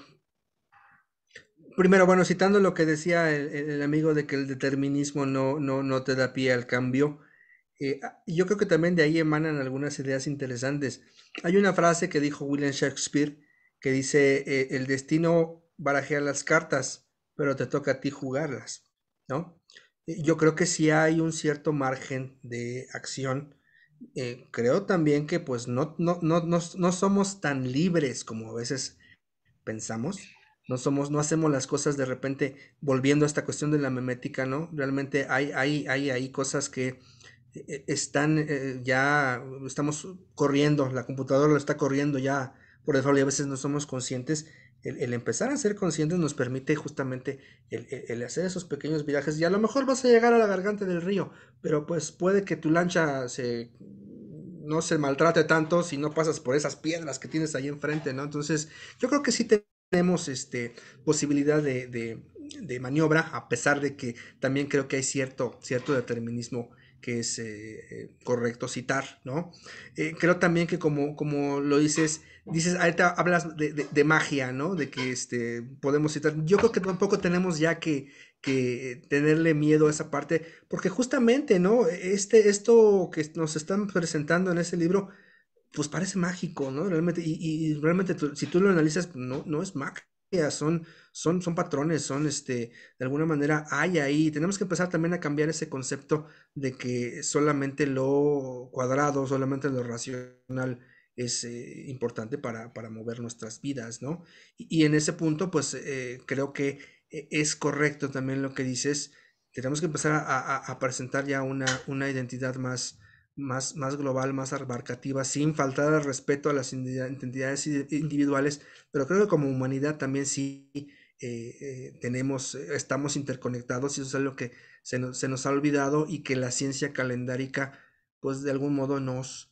primero, bueno, citando lo que decía el, amigo de que el determinismo no, no, no te da pie al cambio, eh, yo creo que también de ahí emanan algunas ideas interesantes. Hay una frase que dijo William Shakespeare que dice, eh, el destino barajea las cartas, pero te toca a ti jugarlas, ¿no? Yo creo que sí hay un cierto margen de acción. Eh, creo también que pues no, no, no, no somos tan libres como a veces pensamos no somos, no hacemos las cosas de repente volviendo a esta cuestión de la memética, ¿no? Realmente hay, hay, hay, hay cosas que eh, están eh, ya, estamos corriendo, la computadora lo está corriendo ya por default y a veces no somos conscientes. El, empezar a ser conscientes nos permite justamente el, hacer esos pequeños viajes, y a lo mejor vas a llegar a la garganta del río, pero pues puede que tu lancha se no se maltrate tanto si no pasas por esas piedras que tienes ahí enfrente, ¿no? Entonces, yo creo que sí te tenemos este, posibilidad de, de, maniobra, a pesar de que también creo que hay cierto, cierto determinismo que es eh, eh, correcto citar, ¿no? Eh, creo también que como, como lo dices, dices, ahorita hablas de, magia, ¿no? De que este, podemos citar. Yo creo que tampoco tenemos ya que, que tenerle miedo a esa parte, porque justamente, ¿no? Este, esto que nos están presentando en ese libro pues parece mágico, ¿no? Realmente, y, realmente si tú lo analizas, pues, no, no es magia, son, son, son patrones, son, este, de alguna manera hay ahí. Tenemos que empezar también a cambiar ese concepto de que solamente lo cuadrado, solamente lo racional es eh, importante para, mover nuestras vidas, ¿no? Y, en ese punto, pues eh, creo que eh, es correcto también lo que dices, tenemos que empezar a, presentar ya una, una identidad más, más, global, más abarcativa, sin faltar al respeto a las identidades individuales, pero creo que como humanidad también sí eh, eh, tenemos, eh, estamos interconectados y eso es algo que se nos, ha olvidado y que la ciencia calendárica, pues de algún modo nos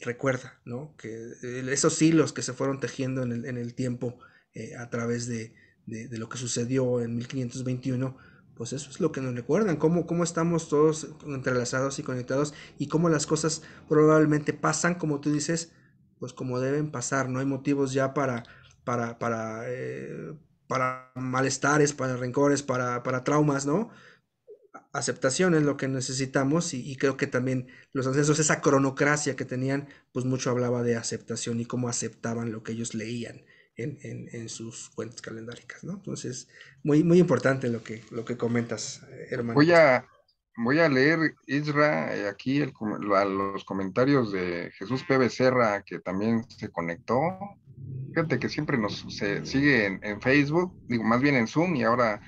recuerda, ¿no? Que esos hilos que se fueron tejiendo en el, tiempo a través de, lo que sucedió en 1521, pues eso es lo que nos recuerdan, cómo, estamos todos entrelazados y conectados y cómo las cosas probablemente pasan, como tú dices, pues como deben pasar, no hay motivos ya para, para, para, eh, malestares, para rencores, para, traumas, ¿no? aceptación es lo que necesitamos y, y, creo que también los ancestros, esa cronocracia que tenían, pues mucho hablaba de aceptación y cómo aceptaban lo que ellos leían en, sus cuentas calendáricas, ¿no? Entonces, muy, muy importante lo que, lo que comentas, eh, hermano. Voy a, voy a leer, Isra, eh, aquí los comentarios de Jesús P. Becerra, que también se conectó. Fíjate que siempre nos sigue en, en, Facebook, digo, más bien en Zoom, y ahora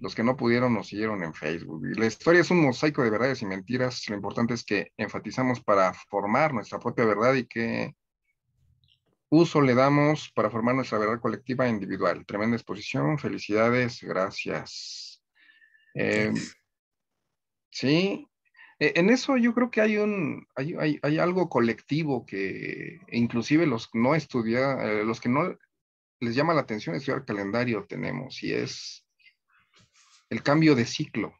los que no pudieron nos siguieron en Facebook. Y la historia es un mosaico de verdades y mentiras. Lo importante es que enfatizamos para formar nuestra propia verdad y que uso le damos para formar nuestra verdad colectiva e individual. Tremenda exposición, felicidades, gracias. Em, sí, e, en eso yo creo que hay un hay, algo colectivo que inclusive los no estudia, eh, los que no les llama la atención estudiar calendario tenemos y es el cambio de ciclo.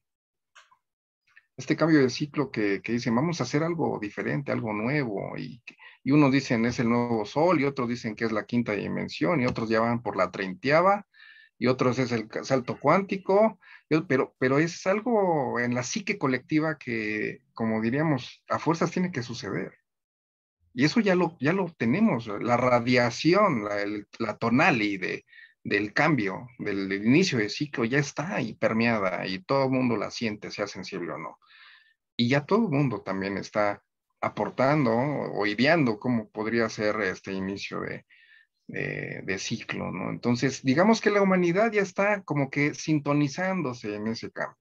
Este cambio de ciclo que, que dicen, vamos a hacer algo diferente, algo nuevo, y y unos dicen es el nuevo sol, y otros dicen que es la quinta dimensión, y otros ya van por la treintiava, y otros es el salto cuántico, pero, pero es algo en la psique colectiva que, como diríamos, a fuerzas tiene que suceder. Y eso ya lo, ya lo tenemos, la radiación, la, tonalidad del cambio, del, inicio del ciclo, ya está ahí permeada y todo el mundo la siente, sea sensible o no. Y ya todo el mundo también está aportando o ideando cómo podría ser este inicio de, ciclo, ¿no? Entonces, digamos que la humanidad ya está como que sintonizándose en ese campo.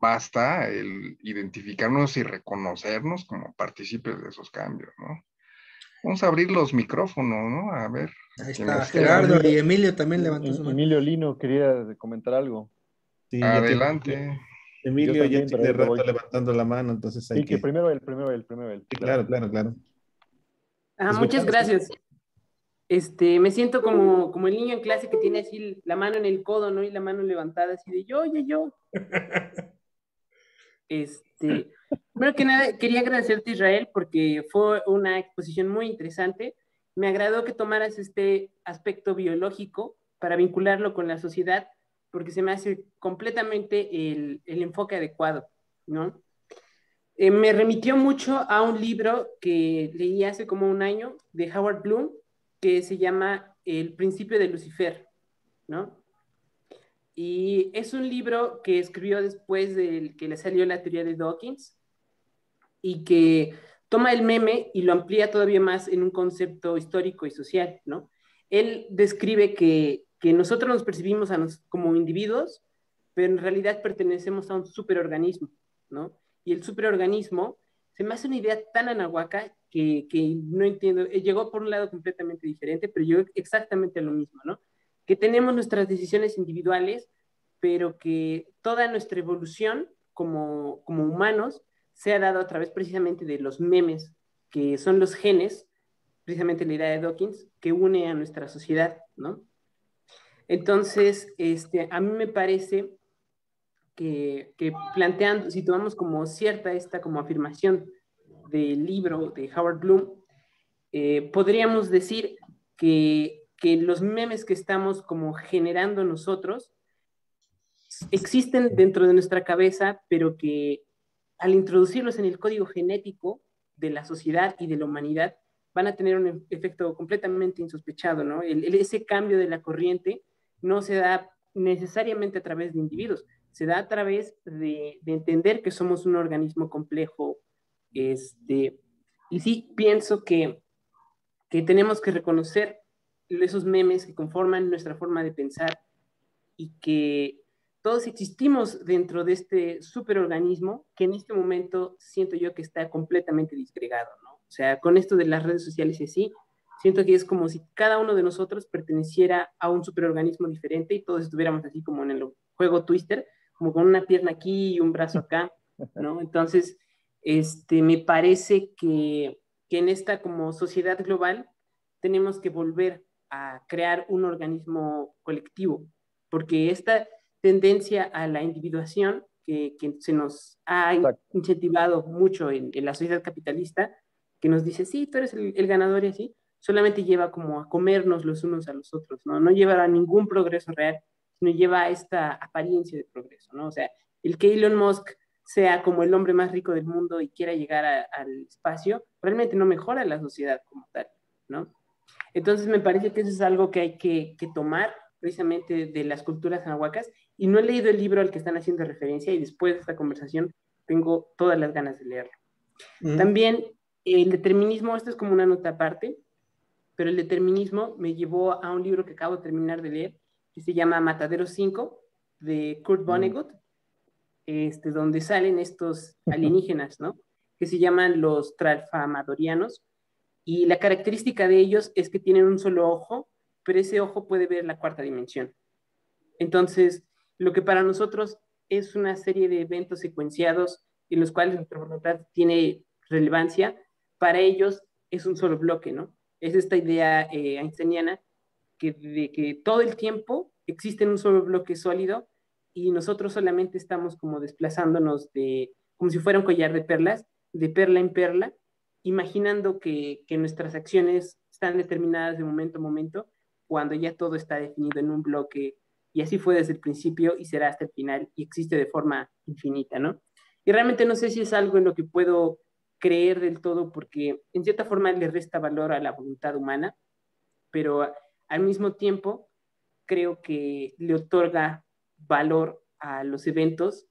Basta el identificarnos y reconocernos como partícipes de esos cambios, ¿no? Vamos a abrir los micrófonos, ¿no? A ver. Ahí está, Gerardo y Emilio también e-, levantó e-, Emilio Lino quería comentar algo. Adelante. Emilio ya de rato levantando la mano, entonces hay sí, que... primero el primero el primero el claro, claro, claro. muchas gracias. Este, me siento como, como el niño en clase que tiene así la mano en el codo, ¿no? Y la mano levantada así de yo, yo, yo. Este, primero que nada, quería agradecerte, Israel, porque fue una exposición muy interesante. Me agradó que tomaras este aspecto biológico para vincularlo con la sociedad porque se me hace completamente el, el enfoque adecuado, ¿no? Eh, me remitió mucho a un libro que leí hace como un año de Howard Bloom, que se llama El principio de Lucifer, ¿no? Y es un libro que escribió después del que le salió la teoría de Dawkins y que toma el meme y lo amplía todavía más en un concepto histórico y social, ¿no? Él describe que que nosotros nos percibimos a nos, como individuos, pero en realidad pertenecemos a un superorganismo, ¿no? Y el superorganismo se me hace una idea tan anahuaca que, que no entiendo, eh, llegó por un lado completamente diferente, pero yo exactamente lo mismo, ¿no? Que tenemos nuestras decisiones individuales, pero que toda nuestra evolución como, como humanos se ha dado a través precisamente de los memes, que son los genes, precisamente la idea de Dawkins, que une a nuestra sociedad, ¿no? Entonces, este, a mí me parece que, planteando, si tomamos como cierta esta como afirmación del libro de Howard Bloom, eh, podríamos decir que, los memes que estamos como generando nosotros existen dentro de nuestra cabeza, pero que al introducirlos en el código genético de la sociedad y de la humanidad, van a tener un e-, efecto completamente insospechado, ¿no? el, ese cambio de la corriente no se da necesariamente a través de individuos, se da a través de, entender que somos un organismo complejo. Este, y sí pienso que, que tenemos que reconocer esos memes que conforman nuestra forma de pensar y que todos existimos dentro de este superorganismo que en este momento siento yo que está completamente disgregado, ¿no? O sea, con esto de las redes sociales y así, Siento que es como si cada uno de nosotros perteneciera a un superorganismo diferente y todos estuviéramos así como en el juego Twister, como con una pierna aquí y un brazo acá, ¿no? Entonces, este, me parece que, que en esta como sociedad global tenemos que volver a crear un organismo colectivo, porque esta tendencia a la individuación que, que se nos ha incentivado mucho en, en, la sociedad capitalista, que nos dice, sí, tú eres el ganador y así, solamente lleva como a comernos los unos a los otros, ¿no? No a ningún progreso real, sino lleva a esta apariencia de progreso, ¿no? O sea, el que Elon Musk sea como el hombre más rico del mundo y quiera llegar al espacio, realmente no mejora la sociedad como tal, ¿no? Entonces me parece que eso es algo que hay que, tomar precisamente de las culturas anahuacas y no he leído el libro al que están haciendo referencia y después de esta conversación tengo todas las ganas de leerlo. Mm. También el determinismo, esto es como una nota aparte, pero el determinismo me llevó a un libro que acabo de terminar de leer, que se llama Matadero 5, de Kurt mm. Vonnegut, este, donde salen estos alienígenas, ¿no? Que se llaman los tralfamadorianos, y la característica de ellos es que tienen un solo ojo, pero ese ojo puede ver la cuarta dimensión. Entonces, lo que para nosotros es una serie de eventos secuenciados en los cuales nuestra voluntad tiene relevancia, para ellos es un solo bloque, ¿no? es esta idea eh, einsteiniana que, de que todo el tiempo existe un solo bloque sólido y nosotros solamente estamos como desplazándonos de, como si fuera un collar de perlas, de perla en perla, imaginando que, que nuestras acciones están determinadas de momento a momento, cuando ya todo está definido en un bloque, y así fue desde el principio y será hasta el final, y existe de forma infinita, ¿no? Y realmente no sé si es algo en lo que puedo creer del todo porque en cierta forma le resta valor a la voluntad humana, pero al mismo tiempo creo que le otorga valor a los eventos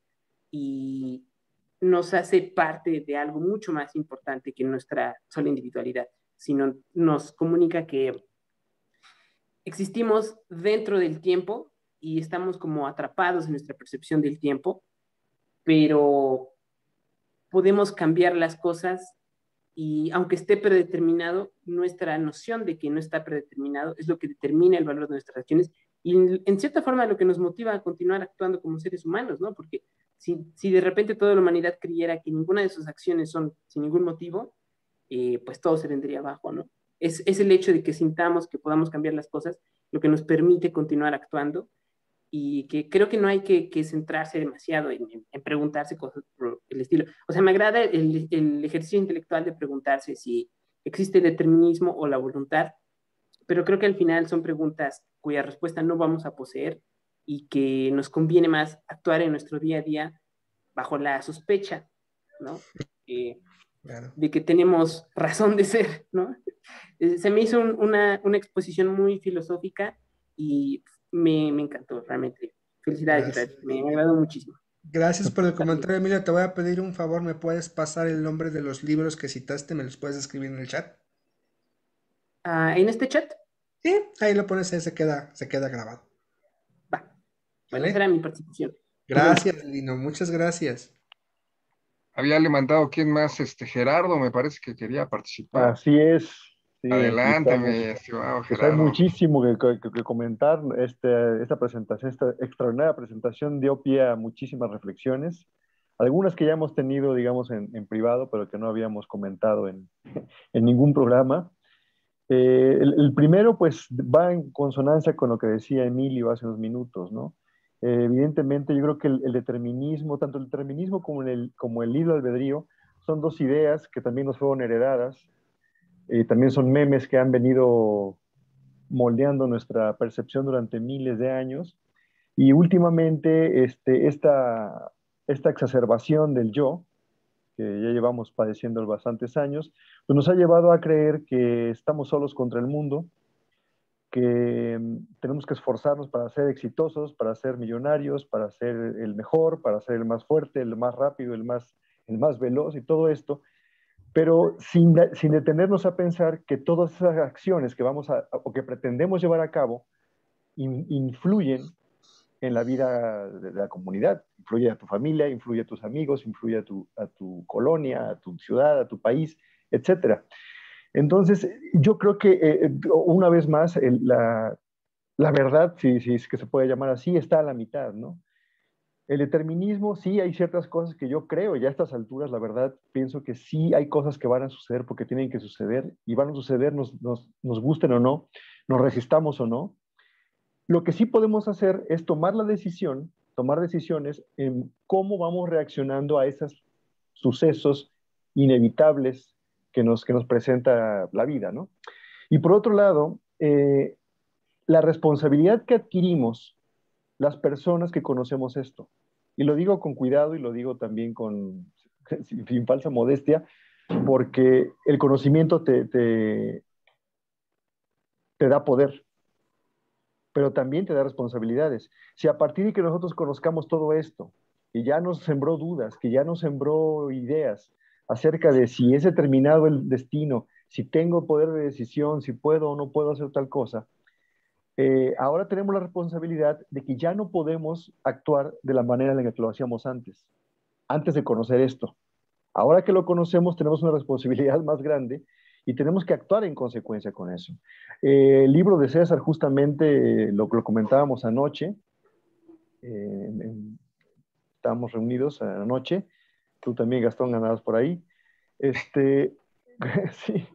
y nos hace parte de algo mucho más importante que nuestra sola individualidad, sino nos comunica que existimos dentro del tiempo y estamos como atrapados en nuestra percepción del tiempo, pero podemos cambiar las cosas y aunque esté predeterminado, nuestra noción de que no está predeterminado es lo que determina el valor de nuestras acciones y en cierta forma lo que nos motiva a continuar actuando como seres humanos, ¿no? Porque si, si de repente toda la humanidad creyera que ninguna de sus acciones son sin ningún motivo, eh, pues todo se vendría abajo, ¿no? Es, es el hecho de que sintamos que podamos cambiar las cosas lo que nos permite continuar actuando y que creo que no hay que, centrarse demasiado en, preguntarse cosas por el estilo. O sea, me agrada el, ejercicio intelectual de preguntarse si existe el determinismo o la voluntad, pero creo que al final son preguntas cuya respuesta no vamos a poseer y que nos conviene más actuar en nuestro día a día bajo la sospecha, ¿no? Eh, de que tenemos razón de ser, ¿no? Eh, se me hizo una, una, exposición muy filosófica y me, me encantó, realmente. Felicidades, me me agradó muchísimo. Gracias por el comentario, Emilio. Te voy a pedir un favor, ¿me puedes pasar el nombre de los libros que citaste? ¿Me los puedes escribir en el chat? Ah, ¿En este chat? Sí, ahí lo pones, ahí se queda, se queda grabado. Va. Bueno, esa era mi participación. Gracias, Lino, muchas gracias. Había levantado quién más, este Gerardo, me parece que quería participar. Así es, Adelante, estimado pues hay muchísimo que, comentar. Este, esta presentación, esta extraordinaria presentación dio pie a muchísimas reflexiones. Algunas que ya hemos tenido, digamos, en, privado, pero que no habíamos comentado en, ningún programa. Eh, el, primero, pues, va en consonancia con lo que decía Emilio hace unos minutos, ¿no? Eh, evidentemente, yo creo que el, determinismo, tanto el determinismo como el, como el albedrío, son dos ideas que también nos fueron heredadas eh, también son memes que han venido moldeando nuestra percepción durante miles de años. Y últimamente este, esta, exacerbación del yo, que ya llevamos padeciendo bastantes años, pues nos ha llevado a creer que estamos solos contra el mundo, que mm, tenemos que esforzarnos para ser exitosos, para ser millonarios, para ser el mejor, para ser el más fuerte, el más rápido, el más, el más veloz y todo esto pero sin, detenernos a pensar que todas esas acciones que vamos a, o que pretendemos llevar a cabo influyen en la vida de la comunidad, influye a tu familia, influye a tus amigos, influye a tu, colonia, a tu ciudad, a tu país, etc. Entonces, yo creo que eh, eh, una vez más la, verdad, si, si es que se puede llamar así, está a la mitad, ¿no? El determinismo, sí, hay ciertas cosas que yo creo, ya a estas alturas, la verdad, pienso que sí hay cosas que van a suceder porque tienen que suceder y van a suceder, nos, gusten o no, nos resistamos o no. Lo que sí podemos hacer es tomar la decisión, tomar decisiones en cómo vamos reaccionando a esos sucesos inevitables que nos, que nos presenta la vida, ¿no? Y por otro lado, eh, la responsabilidad que adquirimos las personas que conocemos esto. Y lo digo con cuidado y lo digo también con, sin, falsa modestia, porque el conocimiento te, te, te da poder, pero también te da responsabilidades. Si a partir de que nosotros conozcamos todo esto, que ya nos sembró dudas, que ya nos sembró ideas acerca de si es determinado el destino, si tengo poder de decisión, si puedo o no puedo hacer tal cosa, eh, ahora tenemos la responsabilidad de que ya no podemos actuar de la manera en la que lo hacíamos antes, antes de conocer esto. Ahora que lo conocemos tenemos una responsabilidad más grande y tenemos que actuar en consecuencia con eso. Eh, el libro de César, justamente eh, lo, lo comentábamos anoche, estábamos reunidos anoche, tú también Gastón ganabas por ahí. Este, sí,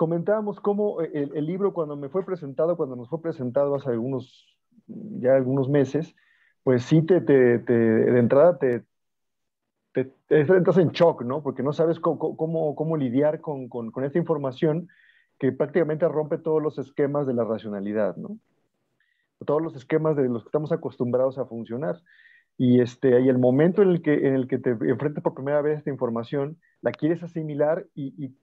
comentábamos cómo eh, el, libro cuando me fue presentado, cuando nos fue presentado hace algunos, ya algunos meses, pues sí, te, te, de entrada te, te, entras en shock, ¿no? Porque no sabes cómo, cómo, lidiar con, con, esta información que prácticamente rompe todos los esquemas de la racionalidad, ¿no? Todos los esquemas de los que estamos acostumbrados a funcionar. Y, este, el momento en el, que, en el que te enfrentas por primera vez a esta información, la quieres asimilar y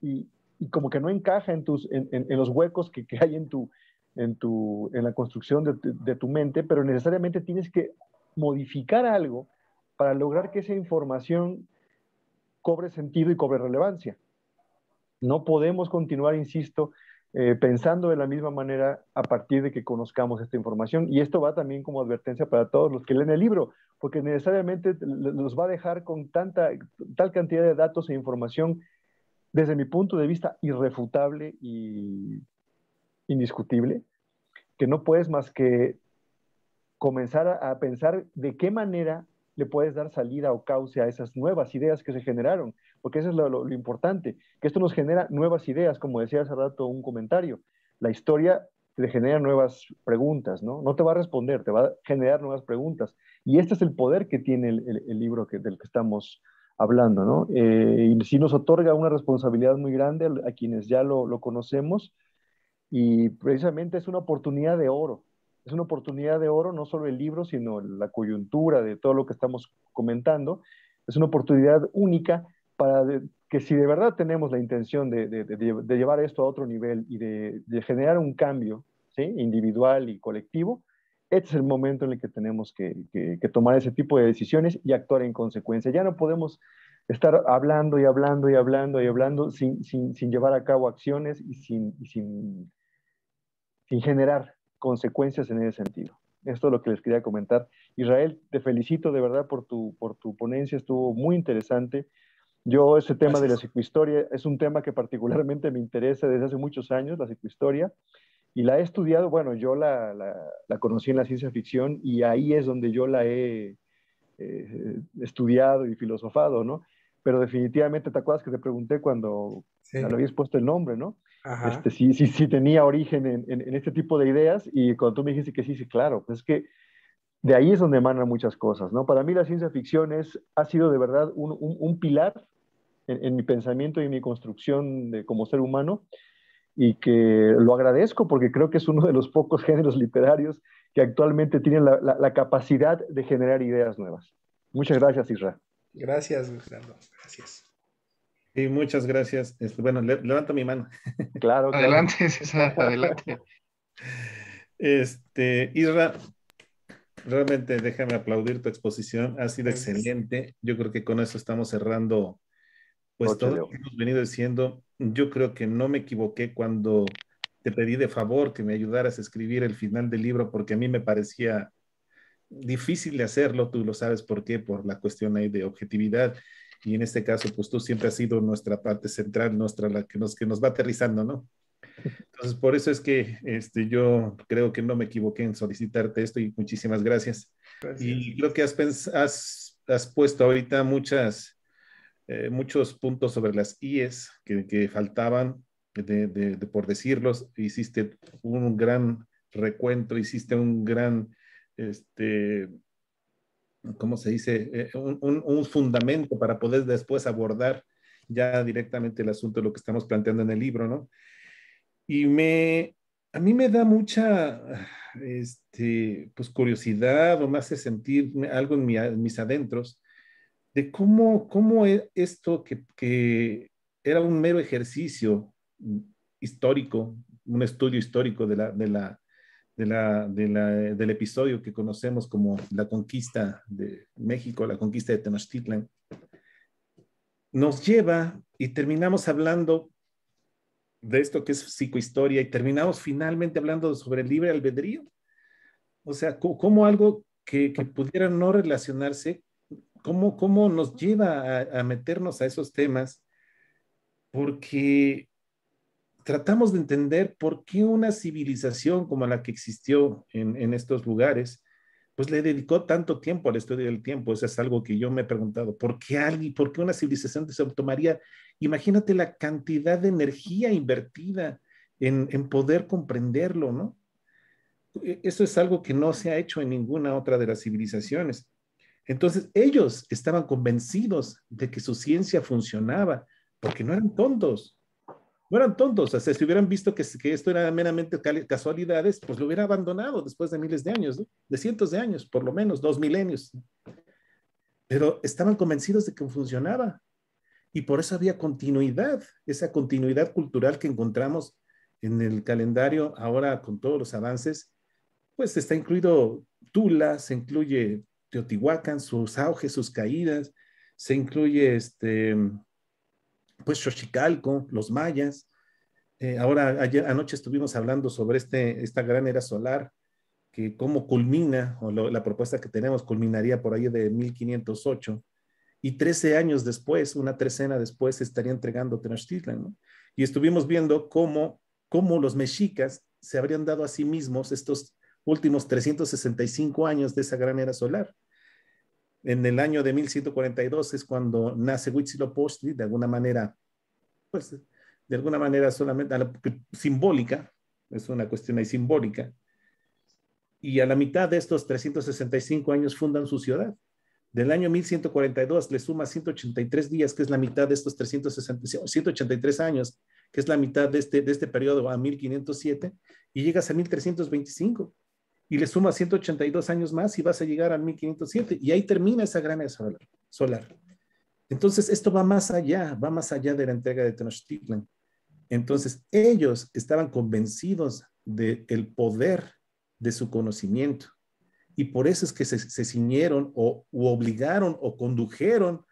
y como que no encaja en, tus, en, los huecos que, hay en, tu, en, la construcción de, tu mente, pero necesariamente tienes que modificar algo para lograr que esa información cobre sentido y cobre relevancia. No podemos continuar, insisto, eh, pensando de la misma manera a partir de que conozcamos esta información. Y esto va también como advertencia para todos los que leen el libro, porque necesariamente los va a dejar con tanta, tal cantidad de datos e información desde mi punto de vista irrefutable y indiscutible, que no puedes más que comenzar a pensar de qué manera le puedes dar salida o cauce a esas nuevas ideas que se generaron, porque eso es lo, importante, que esto nos genera nuevas ideas, como decía hace rato un comentario, la historia te genera nuevas preguntas, ¿no? No te va a responder, te va a generar nuevas preguntas. Y este es el poder que tiene el, libro del que estamos hablando, ¿no? Eh, y sí nos otorga una responsabilidad muy grande a, quienes ya lo, conocemos y precisamente es una oportunidad de oro. Es una oportunidad de oro, no solo el libro, sino la coyuntura de todo lo que estamos comentando. Es una oportunidad única para que si de verdad tenemos la intención de, llevar esto a otro nivel y de, generar un cambio individual y colectivo, este es el momento en el que tenemos que, tomar ese tipo de decisiones y actuar en consecuencia. Ya no podemos estar hablando y hablando y hablando y hablando sin, sin, sin llevar a cabo acciones y sin, sin, sin generar consecuencias en ese sentido. Esto es lo que les quería comentar. Israel, te felicito de verdad por tu, por tu ponencia, estuvo muy interesante. Yo ese tema de la psicohistoria es un tema que particularmente me interesa desde hace muchos años, la psicohistoria y la he estudiado, bueno, yo la, la, conocí en la ciencia ficción y ahí es donde yo la he eh, estudiado y filosofado, ¿no? Pero definitivamente, ¿te acuerdas que te pregunté cuando le habías puesto el nombre, ¿no? Este, sí, sí, sí tenía origen en, en, este tipo de ideas y cuando tú me dijiste que sí, sí, claro, pues es que de ahí es donde emanan muchas cosas, ¿no? Para mí la ciencia ficción es, ha sido de verdad un, un, pilar en, mi pensamiento y en mi construcción de, como ser humano y que lo agradezco porque creo que es uno de los pocos géneros literarios que actualmente tienen la, capacidad de generar ideas nuevas. Muchas gracias, Isra. Gracias, Gerardo. Gracias. Y muchas gracias. Bueno, levanto mi mano. Claro, Adelante, César, adelante. Este, Isra, realmente déjame aplaudir tu exposición, ha sido excelente. Yo creo que con eso estamos cerrando pues todo lo que hemos venido diciendo, yo creo que no me equivoqué cuando te pedí de favor que me ayudaras a escribir el final del libro porque a mí me parecía difícil de hacerlo, tú lo sabes por qué, por la cuestión ahí de objetividad y en este caso pues tú siempre has sido nuestra parte central, nuestra la que nos, que nos va aterrizando, ¿no? Entonces por eso es que este, yo creo que no me equivoqué en solicitarte esto y muchísimas gracias. Y creo que has, has, has puesto ahorita muchas eh, muchos puntos sobre las IES que, que faltaban, de, por decirlos, hiciste un gran recuento, hiciste un gran, este, ¿cómo se dice? Eh, un, un, fundamento para poder después abordar ya directamente el asunto de lo que estamos planteando en el libro, ¿no? Y me, a mí me da mucha, este, pues curiosidad o me hace sentir algo en, en mis adentros de cómo, cómo e, esto que, era un mero ejercicio histórico, un estudio histórico de la, de la, del episodio que conocemos como la conquista de México, la conquista de Tenochtitlan, nos lleva y terminamos hablando de esto que es psicohistoria y terminamos finalmente hablando sobre el libre albedrío. O sea, como algo que pudiera no relacionarse cómo, nos lleva a, meternos a esos temas, porque tratamos de entender por qué una civilización como la que existió en, estos lugares, pues le dedicó tanto tiempo al estudio del tiempo. Eso es algo que yo me he preguntado. ¿Por qué alguien, por qué una civilización se tomaría? Imagínate la cantidad de energía invertida en, en poder comprenderlo, ¿no? E, eso es algo que no se ha hecho en ninguna otra de las civilizaciones. Entonces, ellos estaban convencidos de que su ciencia funcionaba, porque no eran tontos. No eran tontos. O sea, si hubieran visto que, esto era meramente casualidades, pues lo hubieran abandonado después de miles de años, de cientos de años, por lo menos, dos milenios. Pero estaban convencidos de que funcionaba. Y por eso había continuidad, esa continuidad cultural que encontramos en el calendario ahora con todos los avances, pues está incluido Tula, se incluye Teotihuacán, sus auges, sus caídas, se incluye este, pues Xochicalco, los mayas. Eh, ahora, ayer, anoche estuvimos hablando sobre este, esta gran era solar, que cómo culmina, o la propuesta que tenemos culminaría por ahí de 1508, y 13 años después, una trecena después, se estaría entregando Tenochtitlan. ¿no? Y estuvimos viendo cómo los mexicas se habrían dado a sí mismos estos últimos 365 años de esa gran era solar. En el año de 1142 es cuando nace Huitzilopochtli, de alguna manera, pues, de alguna manera solamente simbólica, es una cuestión ahí simbólica, y a la mitad de estos 365 años fundan su ciudad. Del año 1142 le suma 183 días, que es la mitad de estos 365, 183 años, que es la mitad de este, de este periodo a 1507, y llegas a 1325 y le suma 182 años más y vas a llegar al 1507. Y ahí termina esa gran era solar. Entonces, esto va más allá, va más allá de la entrega de Tenochtitlan. Entonces, ellos estaban convencidos del el poder de su conocimiento. Y por eso es que se, se ciñeron o obligaron o condujeron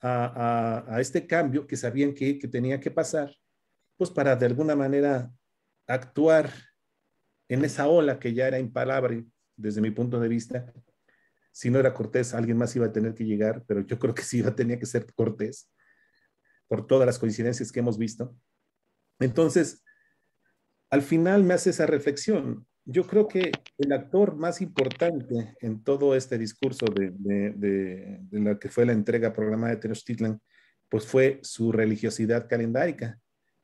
a, este cambio que sabían que, que tenía que pasar, pues para de alguna manera actuar en esa ola que ya era imparable desde mi punto de vista, si no era Cortés, alguien más iba a tener que llegar, pero yo creo que sí iba, tenía que ser Cortés, por todas las coincidencias que hemos visto. Entonces, al final me hace esa reflexión. Yo creo que el actor más importante en todo este discurso de, la que fue la entrega programada de Tenochtitlan, pues fue su religiosidad calendárica,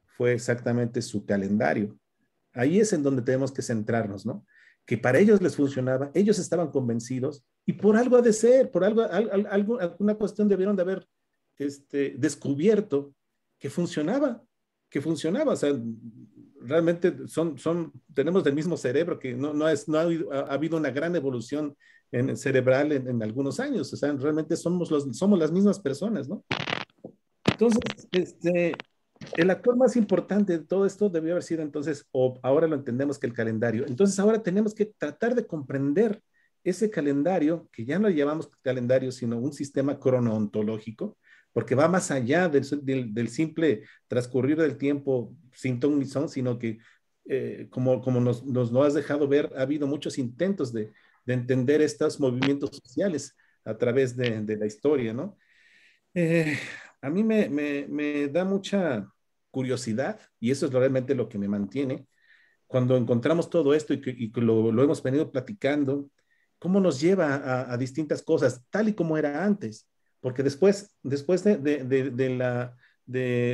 fue exactamente su calendario. Ahí es en donde tenemos que centrarnos, ¿no? Que para ellos les funcionaba, ellos estaban convencidos y por algo ha de ser, por algo, alguna cuestión debieron de haber este, descubierto que funcionaba, que funcionaba. O sea, realmente son, son, tenemos el mismo cerebro, que no, es, ha, habido, una gran evolución en, cerebral en, algunos años. O sea, realmente somos, los, somos las mismas personas, ¿no? Entonces, este, el actor más importante de todo esto debió haber sido entonces, o ahora lo entendemos que el calendario. Entonces ahora tenemos que tratar de comprender ese calendario, que ya no lo llamamos calendario, sino un sistema cronoontológico, porque va más allá del, simple transcurrir del tiempo sin ton ni son, sino que eh, como, como nos, lo has dejado ver, ha habido muchos intentos de, entender estos movimientos sociales a través de, la historia, ¿no? Eh, a mí me, da mucha curiosidad y eso es realmente lo que me mantiene cuando encontramos todo esto y lo, hemos venido platicando, cómo nos lleva a, distintas cosas, tal y como era antes, porque después, después de, de, de,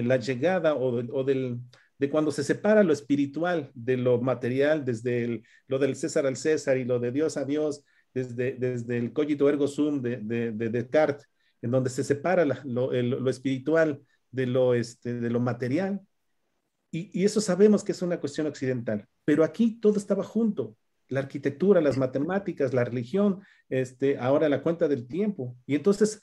la, llegada o, del, de cuando se separa lo espiritual de lo material, desde lo del César al César y lo de Dios a Dios, desde, desde el cogito ergo sum de, Descartes en donde se separa lo, espiritual de lo, este, de lo material. Y, eso sabemos que es una cuestión occidental, pero aquí todo estaba junto, la arquitectura, las matemáticas, la religión, este, ahora la cuenta del tiempo. Y entonces,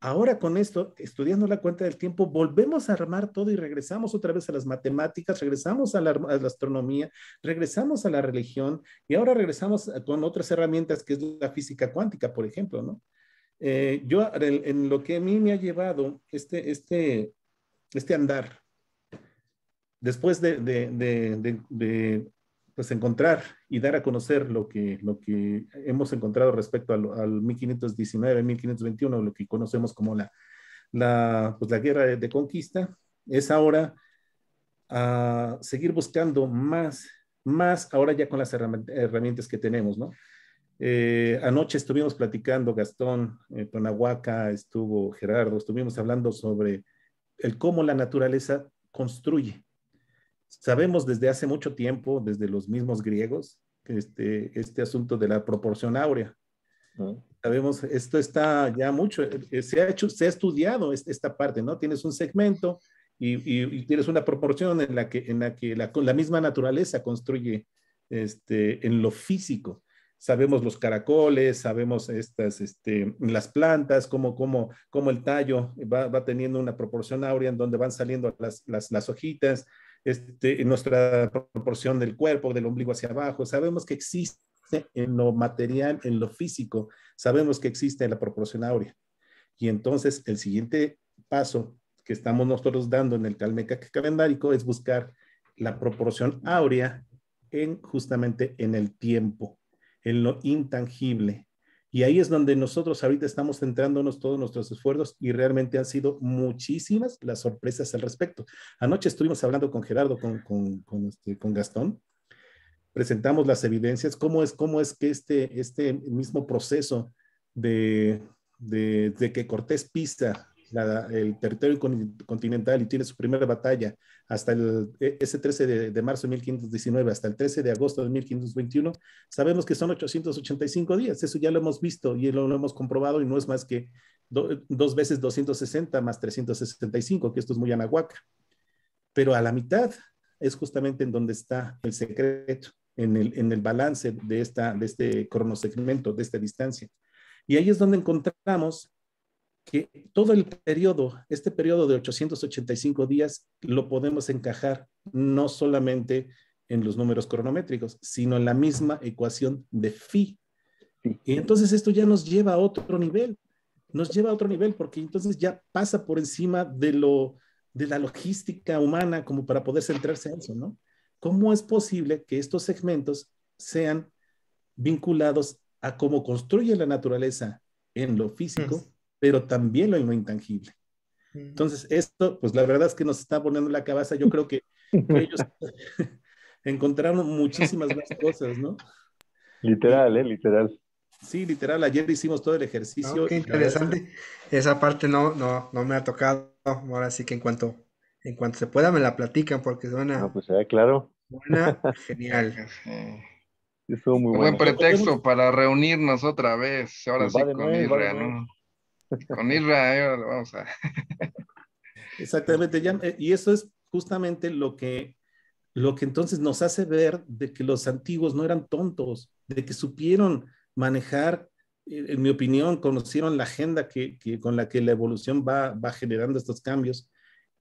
ahora con esto, estudiando la cuenta del tiempo, volvemos a armar todo y regresamos otra vez a las matemáticas, regresamos a la, a la astronomía, regresamos a la religión y ahora regresamos con otras herramientas que es la física cuántica, por ejemplo, ¿no? Eh, yo, en, lo que a mí me ha llevado este, este, este andar, después de, pues, encontrar y dar a conocer lo que, lo que hemos encontrado respecto al, 1519, 1521, lo que conocemos como la, pues, guerra de, conquista, es ahora a ah, seguir buscando más, más ahora ya con las herramientas que tenemos, ¿no? Eh, anoche estuvimos platicando, Gastón, eh, estuvo Gerardo, estuvimos hablando sobre el cómo la naturaleza construye. Sabemos desde hace mucho tiempo, desde los mismos griegos, este, este, asunto de la proporción áurea. Sabemos, esto está ya mucho, eh, se ha hecho, se ha estudiado esta parte, ¿no? Tienes un segmento y, tienes una proporción en la que, en la, que la misma naturaleza construye este, en lo físico sabemos los caracoles, sabemos estas, este, las plantas, cómo, cómo, cómo el tallo va, teniendo una proporción áurea en donde van saliendo las, las, las hojitas, este, nuestra proporción del cuerpo, del ombligo hacia abajo. Sabemos que existe en lo material, en lo físico, sabemos que existe la proporción áurea. Y entonces el siguiente paso que estamos nosotros dando en el Calmeca calendárico es buscar la proporción áurea en justamente en el tiempo en lo intangible. Y ahí es donde nosotros ahorita estamos centrándonos todos nuestros esfuerzos y realmente han sido muchísimas las sorpresas al respecto. Anoche estuvimos hablando con Gerardo, con, este, Gastón, presentamos las evidencias, cómo es, cómo es que este, este mismo proceso de, de, de que Cortés pisa el territorio continental y tiene su primera batalla hasta el, e, ese 13 de, de, marzo de 1519 hasta el 13 de agosto de 1521, sabemos que son 885 días. Eso ya lo hemos visto y lo, hemos comprobado y no es más que dos veces 260 más 365, que esto es muy anahuaca. Pero a la mitad es justamente en donde está el secreto, en el, en el balance de, esta, de este cronosegmento, de esta distancia. Y ahí es donde encontramos que todo el periodo, este periodo de 885 días, lo podemos encajar no solamente en los números cronométricos, sino en la misma ecuación de phi. Y entonces esto ya nos lleva a otro nivel, nos lleva a otro nivel, porque entonces ya pasa por encima de, lo, de la logística humana como para poder centrarse en eso, ¿no? ¿Cómo es posible que estos segmentos sean vinculados a cómo construye la naturaleza en lo físico? pero también lo intangible. Entonces, esto, pues la verdad es que nos está poniendo la cabeza. Yo creo que ellos encontraron muchísimas más cosas, ¿no? Literal, ¿eh? Literal. Sí, literal. Ayer hicimos todo el ejercicio. interesante. Esa parte no, no, no me ha tocado. Ahora sí que en cuanto, en cuanto se pueda me la platican porque suena. No, pues ya, eh, claro. Buena, genial. muy Buen pretexto pues, para reunirnos otra vez. Ahora pues, sí con con Israel eh, vamos a. Exactamente, eh, y eso es justamente lo que, lo que entonces nos hace ver de que los antiguos no eran tontos, de que supieron manejar, eh, en mi opinión, conocieron la agenda que, con la que la evolución va, generando estos cambios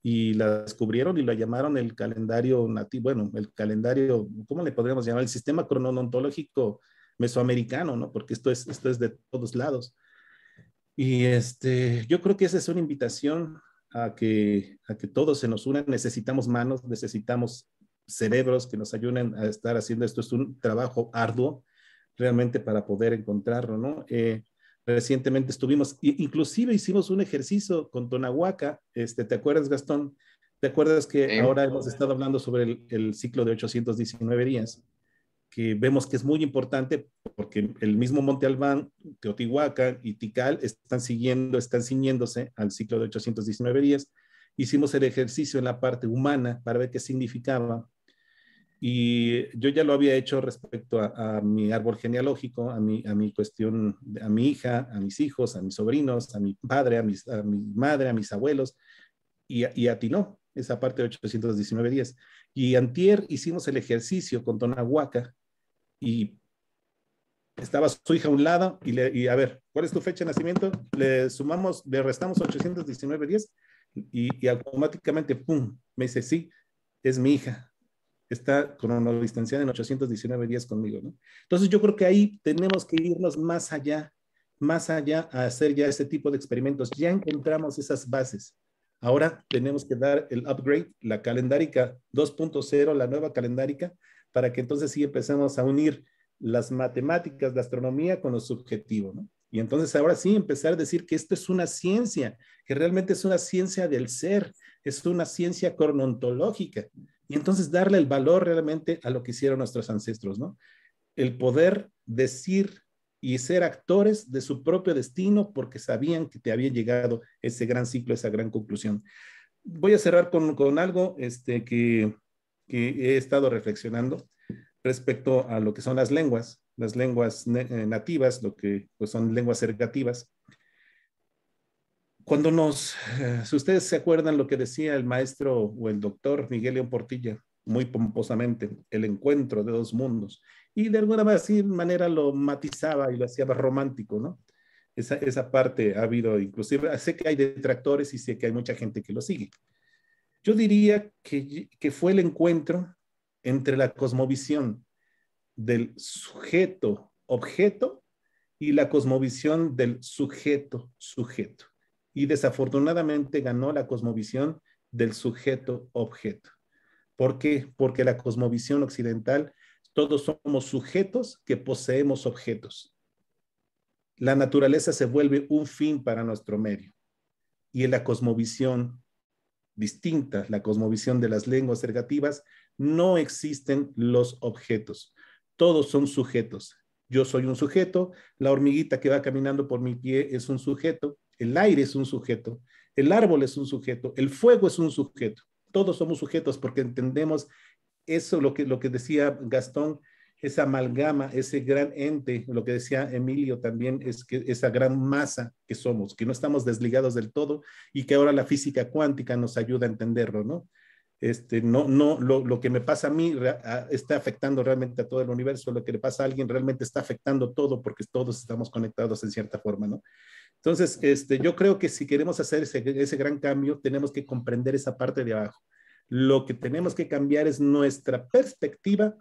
y la descubrieron y la llamaron el calendario nativo, bueno, el calendario, ¿cómo le podríamos llamar? El sistema crononontológico mesoamericano, ¿no? Porque esto es, esto es de todos lados. Y este, yo creo que esa es una invitación a que, a que todos se nos unan. Necesitamos manos, necesitamos cerebros que nos ayuden a estar haciendo esto. Es un trabajo arduo realmente para poder encontrarlo, ¿no? Eh, recientemente estuvimos, inclusive hicimos un ejercicio con Tonahuaca, este, ¿te acuerdas Gastón? ¿Te acuerdas que ahora hemos estado hablando sobre el, el ciclo de 819 días? que vemos que es muy importante porque el mismo Monte Albán, Teotihuacán y Tikal están siguiendo, están ciñéndose al ciclo de 819 días. Hicimos el ejercicio en la parte humana para ver qué significaba. Y yo ya lo había hecho respecto a, mi árbol genealógico, a mi, a mi cuestión, a mi hija, a mis hijos, a mis sobrinos, a mi padre, a, mi madre, a mis abuelos, y, y atinó esa parte de 819 días. Y antier hicimos el ejercicio con Tonahuaca, y estaba su hija a un lado y, le, a ver, ¿cuál es tu fecha de nacimiento? Le sumamos, le restamos 819 días y automáticamente, ¡pum! Me dice, sí, es mi hija. Está con una distancia en 819 días conmigo, ¿no? Entonces yo creo que ahí tenemos que irnos más allá, más allá a hacer ya ese tipo de experimentos. Ya encontramos esas bases. Ahora tenemos que dar el upgrade, la calendárica 2.0, la nueva calendárica, para que entonces sí empecemos a unir las matemáticas, la astronomía con lo subjetivo, ¿no? Y entonces ahora sí empezar a decir que esto es una ciencia, que realmente es una ciencia del ser, es una ciencia cronontológica. Y entonces darle el valor realmente a lo que hicieron nuestros ancestros, ¿no? El poder decir y ser actores de su propio destino porque sabían que te había llegado ese gran ciclo, esa gran conclusión. Voy a cerrar con, con algo este, que que he estado reflexionando respecto a lo que son las lenguas, las lenguas eh, nativas, lo que pues, son lenguas ergativas. Cuando nos, eh, si ustedes se acuerdan lo que decía el maestro o el doctor Miguel León Portilla, muy pomposamente, el encuentro de dos mundos, y de alguna manera lo matizaba y lo hacía más romántico, ¿no? Esa, esa parte ha habido, inclusive, sé que hay detractores y sé que hay mucha gente que lo sigue. Yo diría que, fue el encuentro entre la cosmovisión del sujeto-objeto y la cosmovisión del sujeto-sujeto. Y desafortunadamente ganó la cosmovisión del sujeto-objeto. ¿Por qué? Porque la cosmovisión occidental, todos somos sujetos que poseemos objetos. La naturaleza se vuelve un fin para nuestro medio. Y en la cosmovisión distinta la cosmovisión de las lenguas ergativas, no existen los objetos. Todos son sujetos. Yo soy un sujeto, la hormiguita que va caminando por mi pie es un sujeto, el aire es un sujeto, el árbol es un sujeto, el fuego es un sujeto. Todos somos sujetos porque entendemos eso, lo que, lo que decía Gastón, esa amalgama, ese gran ente, lo que decía Emilio también, es que esa gran masa que somos, que no estamos desligados del todo y que ahora la física cuántica nos ayuda a entenderlo, ¿no? Este, no, no, lo, que me pasa a mí está afectando realmente a todo el universo, lo que le pasa a alguien realmente está afectando todo porque todos estamos conectados en cierta forma, ¿no? Entonces, este, yo creo que si queremos hacer ese, ese gran cambio, tenemos que comprender esa parte de abajo. Lo que tenemos que cambiar es nuestra perspectiva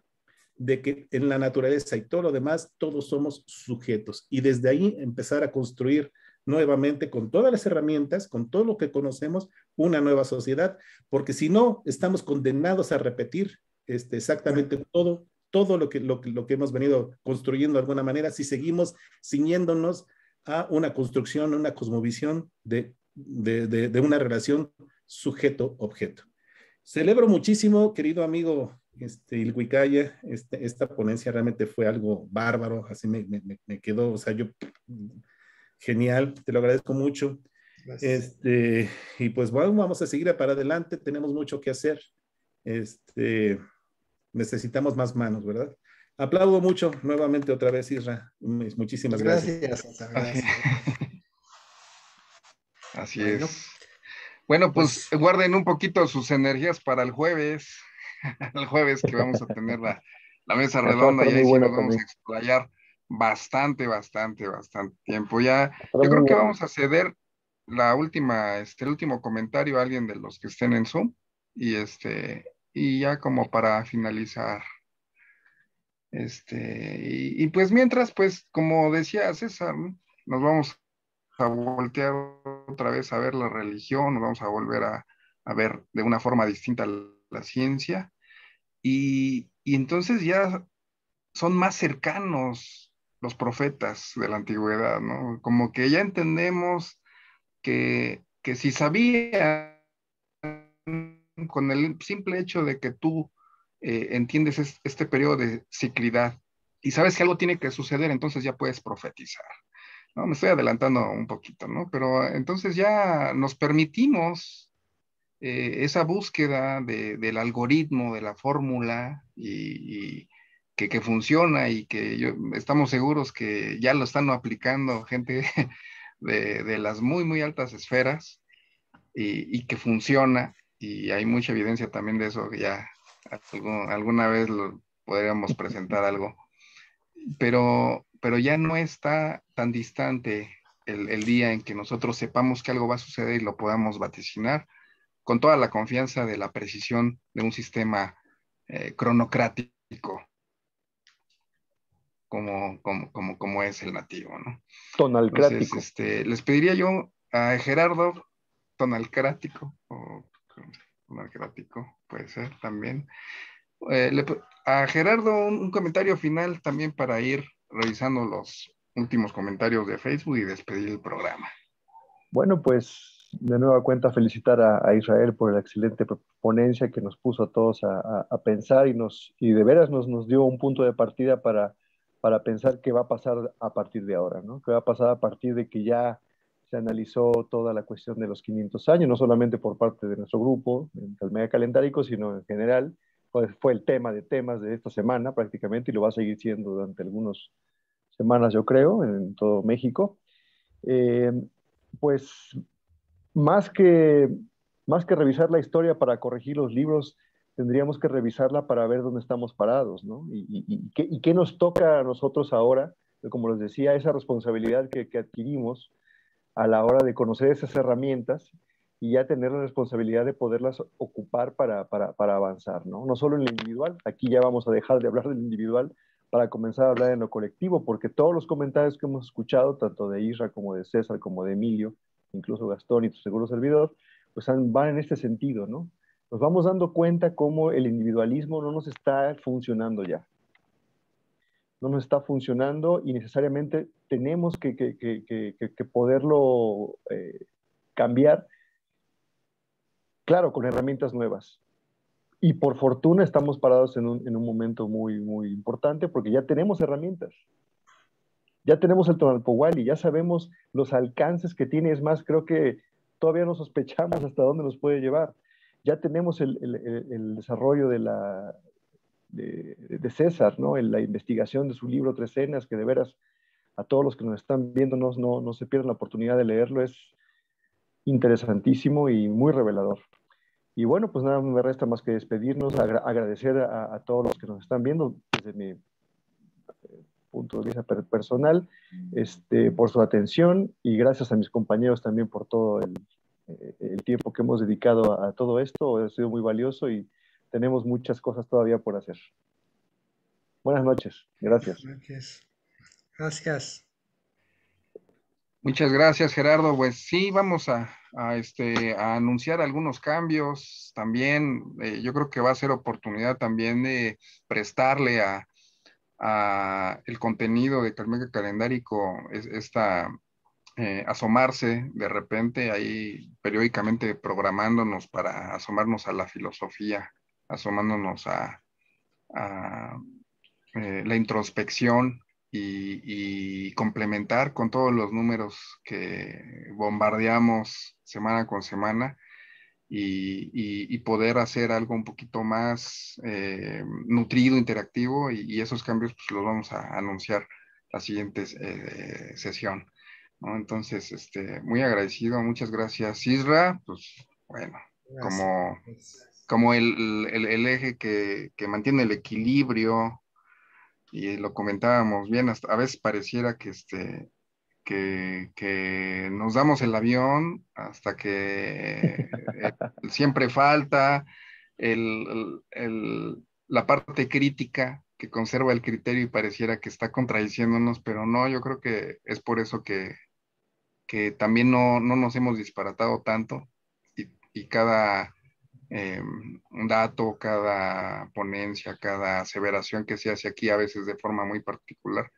de que en la naturaleza y todo lo demás, todos somos sujetos. Y desde ahí empezar a construir nuevamente con todas las herramientas, con todo lo que conocemos, una nueva sociedad, porque si no, estamos condenados a repetir este, exactamente todo, todo lo que, lo, que hemos venido construyendo de alguna manera, si seguimos ciñéndonos a una construcción, una cosmovisión de una relación sujeto-objeto. Celebro muchísimo, querido amigo este, Ilhuicaya, este, esta ponencia realmente fue algo bárbaro, así me, quedó, o sea, yo, genial, te lo agradezco mucho. Este, y pues bueno, vamos a seguir para adelante, tenemos mucho que hacer. Este, necesitamos más manos, ¿verdad? Aplaudo mucho nuevamente otra vez, Isra. Muchísimas gracias. Gracias. Así es. Bueno, pues guarden un poquito sus energías para el jueves. el jueves que vamos a tener la, mesa redonda y ahí sí nos vamos a explayar bastante, bastante, bastante tiempo. Ya, yo creo que vamos a ceder la última, este, el último comentario a alguien de los que estén en Zoom y este, y ya como para finalizar. Este, y, pues mientras, pues, como decía César, nos vamos a voltear otra vez a ver la religión, nos vamos a volver a, ver de una forma distinta la ciencia y, entonces ya son más cercanos los profetas de la antigüedad, ¿no? Como que ya entendemos que, que si sabían con el simple hecho de que tú eh, entiendes este periodo de ciclidad y sabes que algo tiene que suceder, entonces ya puedes profetizar. No, me estoy adelantando un poquito, ¿no? Pero entonces ya nos permitimos eh, esa búsqueda del algoritmo, de la fórmula y, que, funciona y que estamos seguros que ya lo están aplicando gente de, las muy, muy altas esferas y, que funciona. Y hay mucha evidencia también de eso, que ya alguna vez podríamos presentar algo. Pero, ya no está tan distante el, día en que nosotros sepamos que algo va a suceder y lo podamos vaticinar con toda la confianza de la precisión de un sistema eh, cronocrático como, como, como, es el nativo, ¿no? Tonalcrático. este, les pediría yo a Gerardo, tonalcrático, o tonalcrático, puede ser también. Eh, a Gerardo un comentario final también para ir revisando los últimos comentarios de Facebook y despedir el programa. Bueno, pues de nueva cuenta felicitar a, Israel por la excelente ponencia que nos puso a todos a, pensar y, nos, y de veras nos, nos dio un punto de partida para, para pensar qué va a pasar a partir de ahora, ¿no? qué va a pasar a partir de que ya se analizó toda la cuestión de los 500 años, no solamente por parte de nuestro grupo, en Mega Calendárico, sino en general, pues, fue el tema de temas de esta semana prácticamente y lo va a seguir siendo durante algunas semanas, yo creo, en todo México. Eh, pues más que, revisar la historia para corregir los libros, tendríamos que revisarla para ver dónde estamos parados, ¿no? Y, qué, nos toca a nosotros ahora, como les decía, esa responsabilidad que, adquirimos a la hora de conocer esas herramientas y ya tener la responsabilidad de poderlas ocupar para, para, para avanzar, ¿no? No solo en lo individual, aquí ya vamos a dejar de hablar del individual para comenzar a hablar en lo colectivo, porque todos los comentarios que hemos escuchado, tanto de Isra como de César, como de Emilio, incluso Gastón y tu seguro servidor, pues van en este sentido, ¿no? Nos vamos dando cuenta cómo el individualismo no nos está funcionando ya. No nos está funcionando y necesariamente tenemos que, poderlo eh, cambiar, claro, con herramientas nuevas, y por fortuna estamos parados en un, en un, momento muy, muy importante porque ya tenemos herramientas ya tenemos el Tonalpohual y ya sabemos los alcances que tiene. Es más, creo que todavía no sospechamos hasta dónde nos puede llevar. Ya tenemos el, desarrollo de, la, de, César, ¿no? En la investigación de su libro Cenas, que de veras a todos los que nos están viendo no, no, se pierdan la oportunidad de leerlo. Es interesantísimo y muy revelador. Y bueno, pues nada, me resta más que despedirnos, agradecer a, a, todos los que nos están viendo desde mi punto de vista personal, este, por su atención y gracias a mis compañeros también por todo el, eh, tiempo que hemos dedicado a, todo esto. Ha sido muy valioso y tenemos muchas cosas todavía por hacer. Buenas noches. Gracias. Gracias. Muchas gracias, Gerardo. Pues sí, vamos a, este, a anunciar algunos cambios. También eh, yo creo que va a ser oportunidad también de prestarle a, a el contenido de Calmeca Calendárico, es, esta eh, asomarse de repente ahí periódicamente programándonos para asomarnos a la filosofía, asomándonos a, eh, la introspección y, complementar con todos los números que bombardeamos semana con semana y, poder hacer algo un poquito más eh, nutrido, interactivo y, esos cambios pues los vamos a anunciar la siguiente eh, sesión. Entonces, este, muy agradecido, muchas gracias Isra, pues bueno, como, como el, el, eje que, que mantiene el equilibrio y lo comentábamos bien, a veces pareciera que este, que, nos damos el avión hasta que siempre falta la parte crítica que conserva el criterio y pareciera que está contradiciéndonos, pero no, yo creo que es por eso que, también no, nos hemos disparatado tanto y, cada eh, dato, cada ponencia, cada aseveración que se hace aquí, a veces de forma muy particular,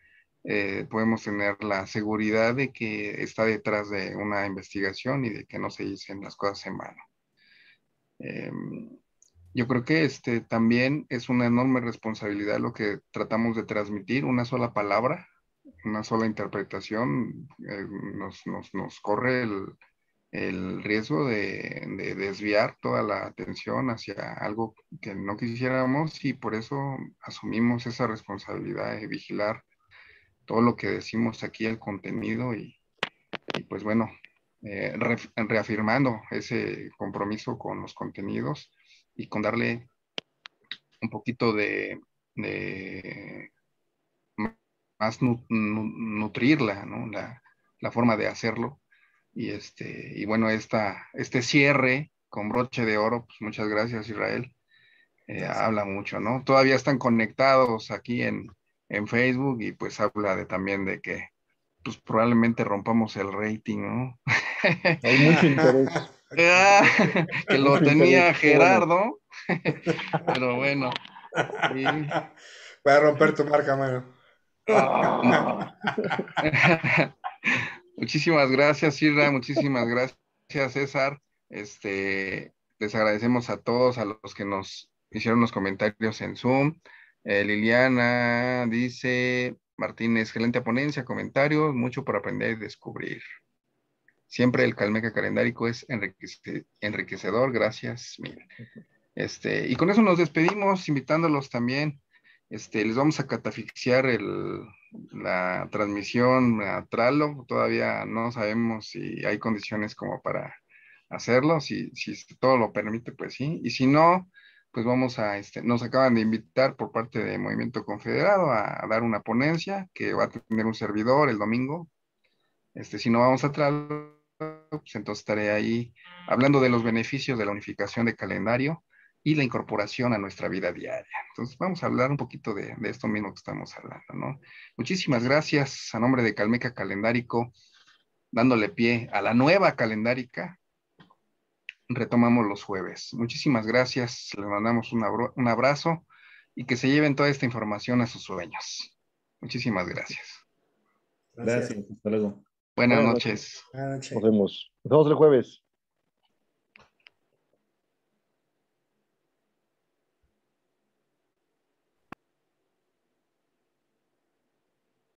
eh, podemos tener la seguridad de que está detrás de una investigación y de que no se dicen las cosas en vano. Em, yo creo que este también es una enorme responsabilidad lo que tratamos de transmitir, una sola palabra, una sola interpretación, eh, nos, nos, nos, corre el, el riesgo de, de, desviar toda la atención hacia algo que no quisiéramos y por eso asumimos esa responsabilidad de vigilar todo lo que decimos aquí, el contenido y, pues bueno, eh, reafirmando ese compromiso con los contenidos y con darle un poquito de, más nutrirla, La, forma de hacerlo. Y, este, y bueno, esta, este cierre con broche de oro, pues muchas gracias Israel, eh, habla mucho, ¿no? Todavía están conectados aquí en, en Facebook y pues habla de también de que pues probablemente rompamos el rating, ¿no? Hay mucho interés. Ah, que lo tenía Gerardo, pero bueno. Voy a romper tu marca, mano. muchísimas gracias, Sirra, muchísimas gracias, César. Este, les agradecemos a todos, a los que nos hicieron los comentarios en Zoom, eh, Liliana dice, Martín, excelente ponencia, comentarios, mucho por aprender y descubrir. Siempre el Calmeca calendárico es enriquecedor, gracias. Este, y con eso nos despedimos, invitándolos también. Este, les vamos a catafixiar el, la transmisión a Tralo. Todavía no sabemos si hay condiciones como para hacerlo. Si, si todo lo permite, pues sí. Y si no, pues vamos a, este, nos acaban de invitar por parte de Movimiento Confederado a, dar una ponencia que va a tener un servidor el domingo. Este, si no vamos atrás, pues entonces estaré ahí hablando de los beneficios de la unificación de calendario y la incorporación a nuestra vida diaria. Entonces vamos a hablar un poquito de, de esto mismo que estamos hablando, ¿no? Muchísimas gracias a nombre de Calmeca Calendárico, dándole pie a la nueva calendárica, retomamos los jueves. Muchísimas gracias, les mandamos un, abrazo y que se lleven toda esta información a sus sueños. Muchísimas gracias. Gracias, hasta luego. Buenas, noches. Buenas noches. Nos vemos. Nos vemos el jueves.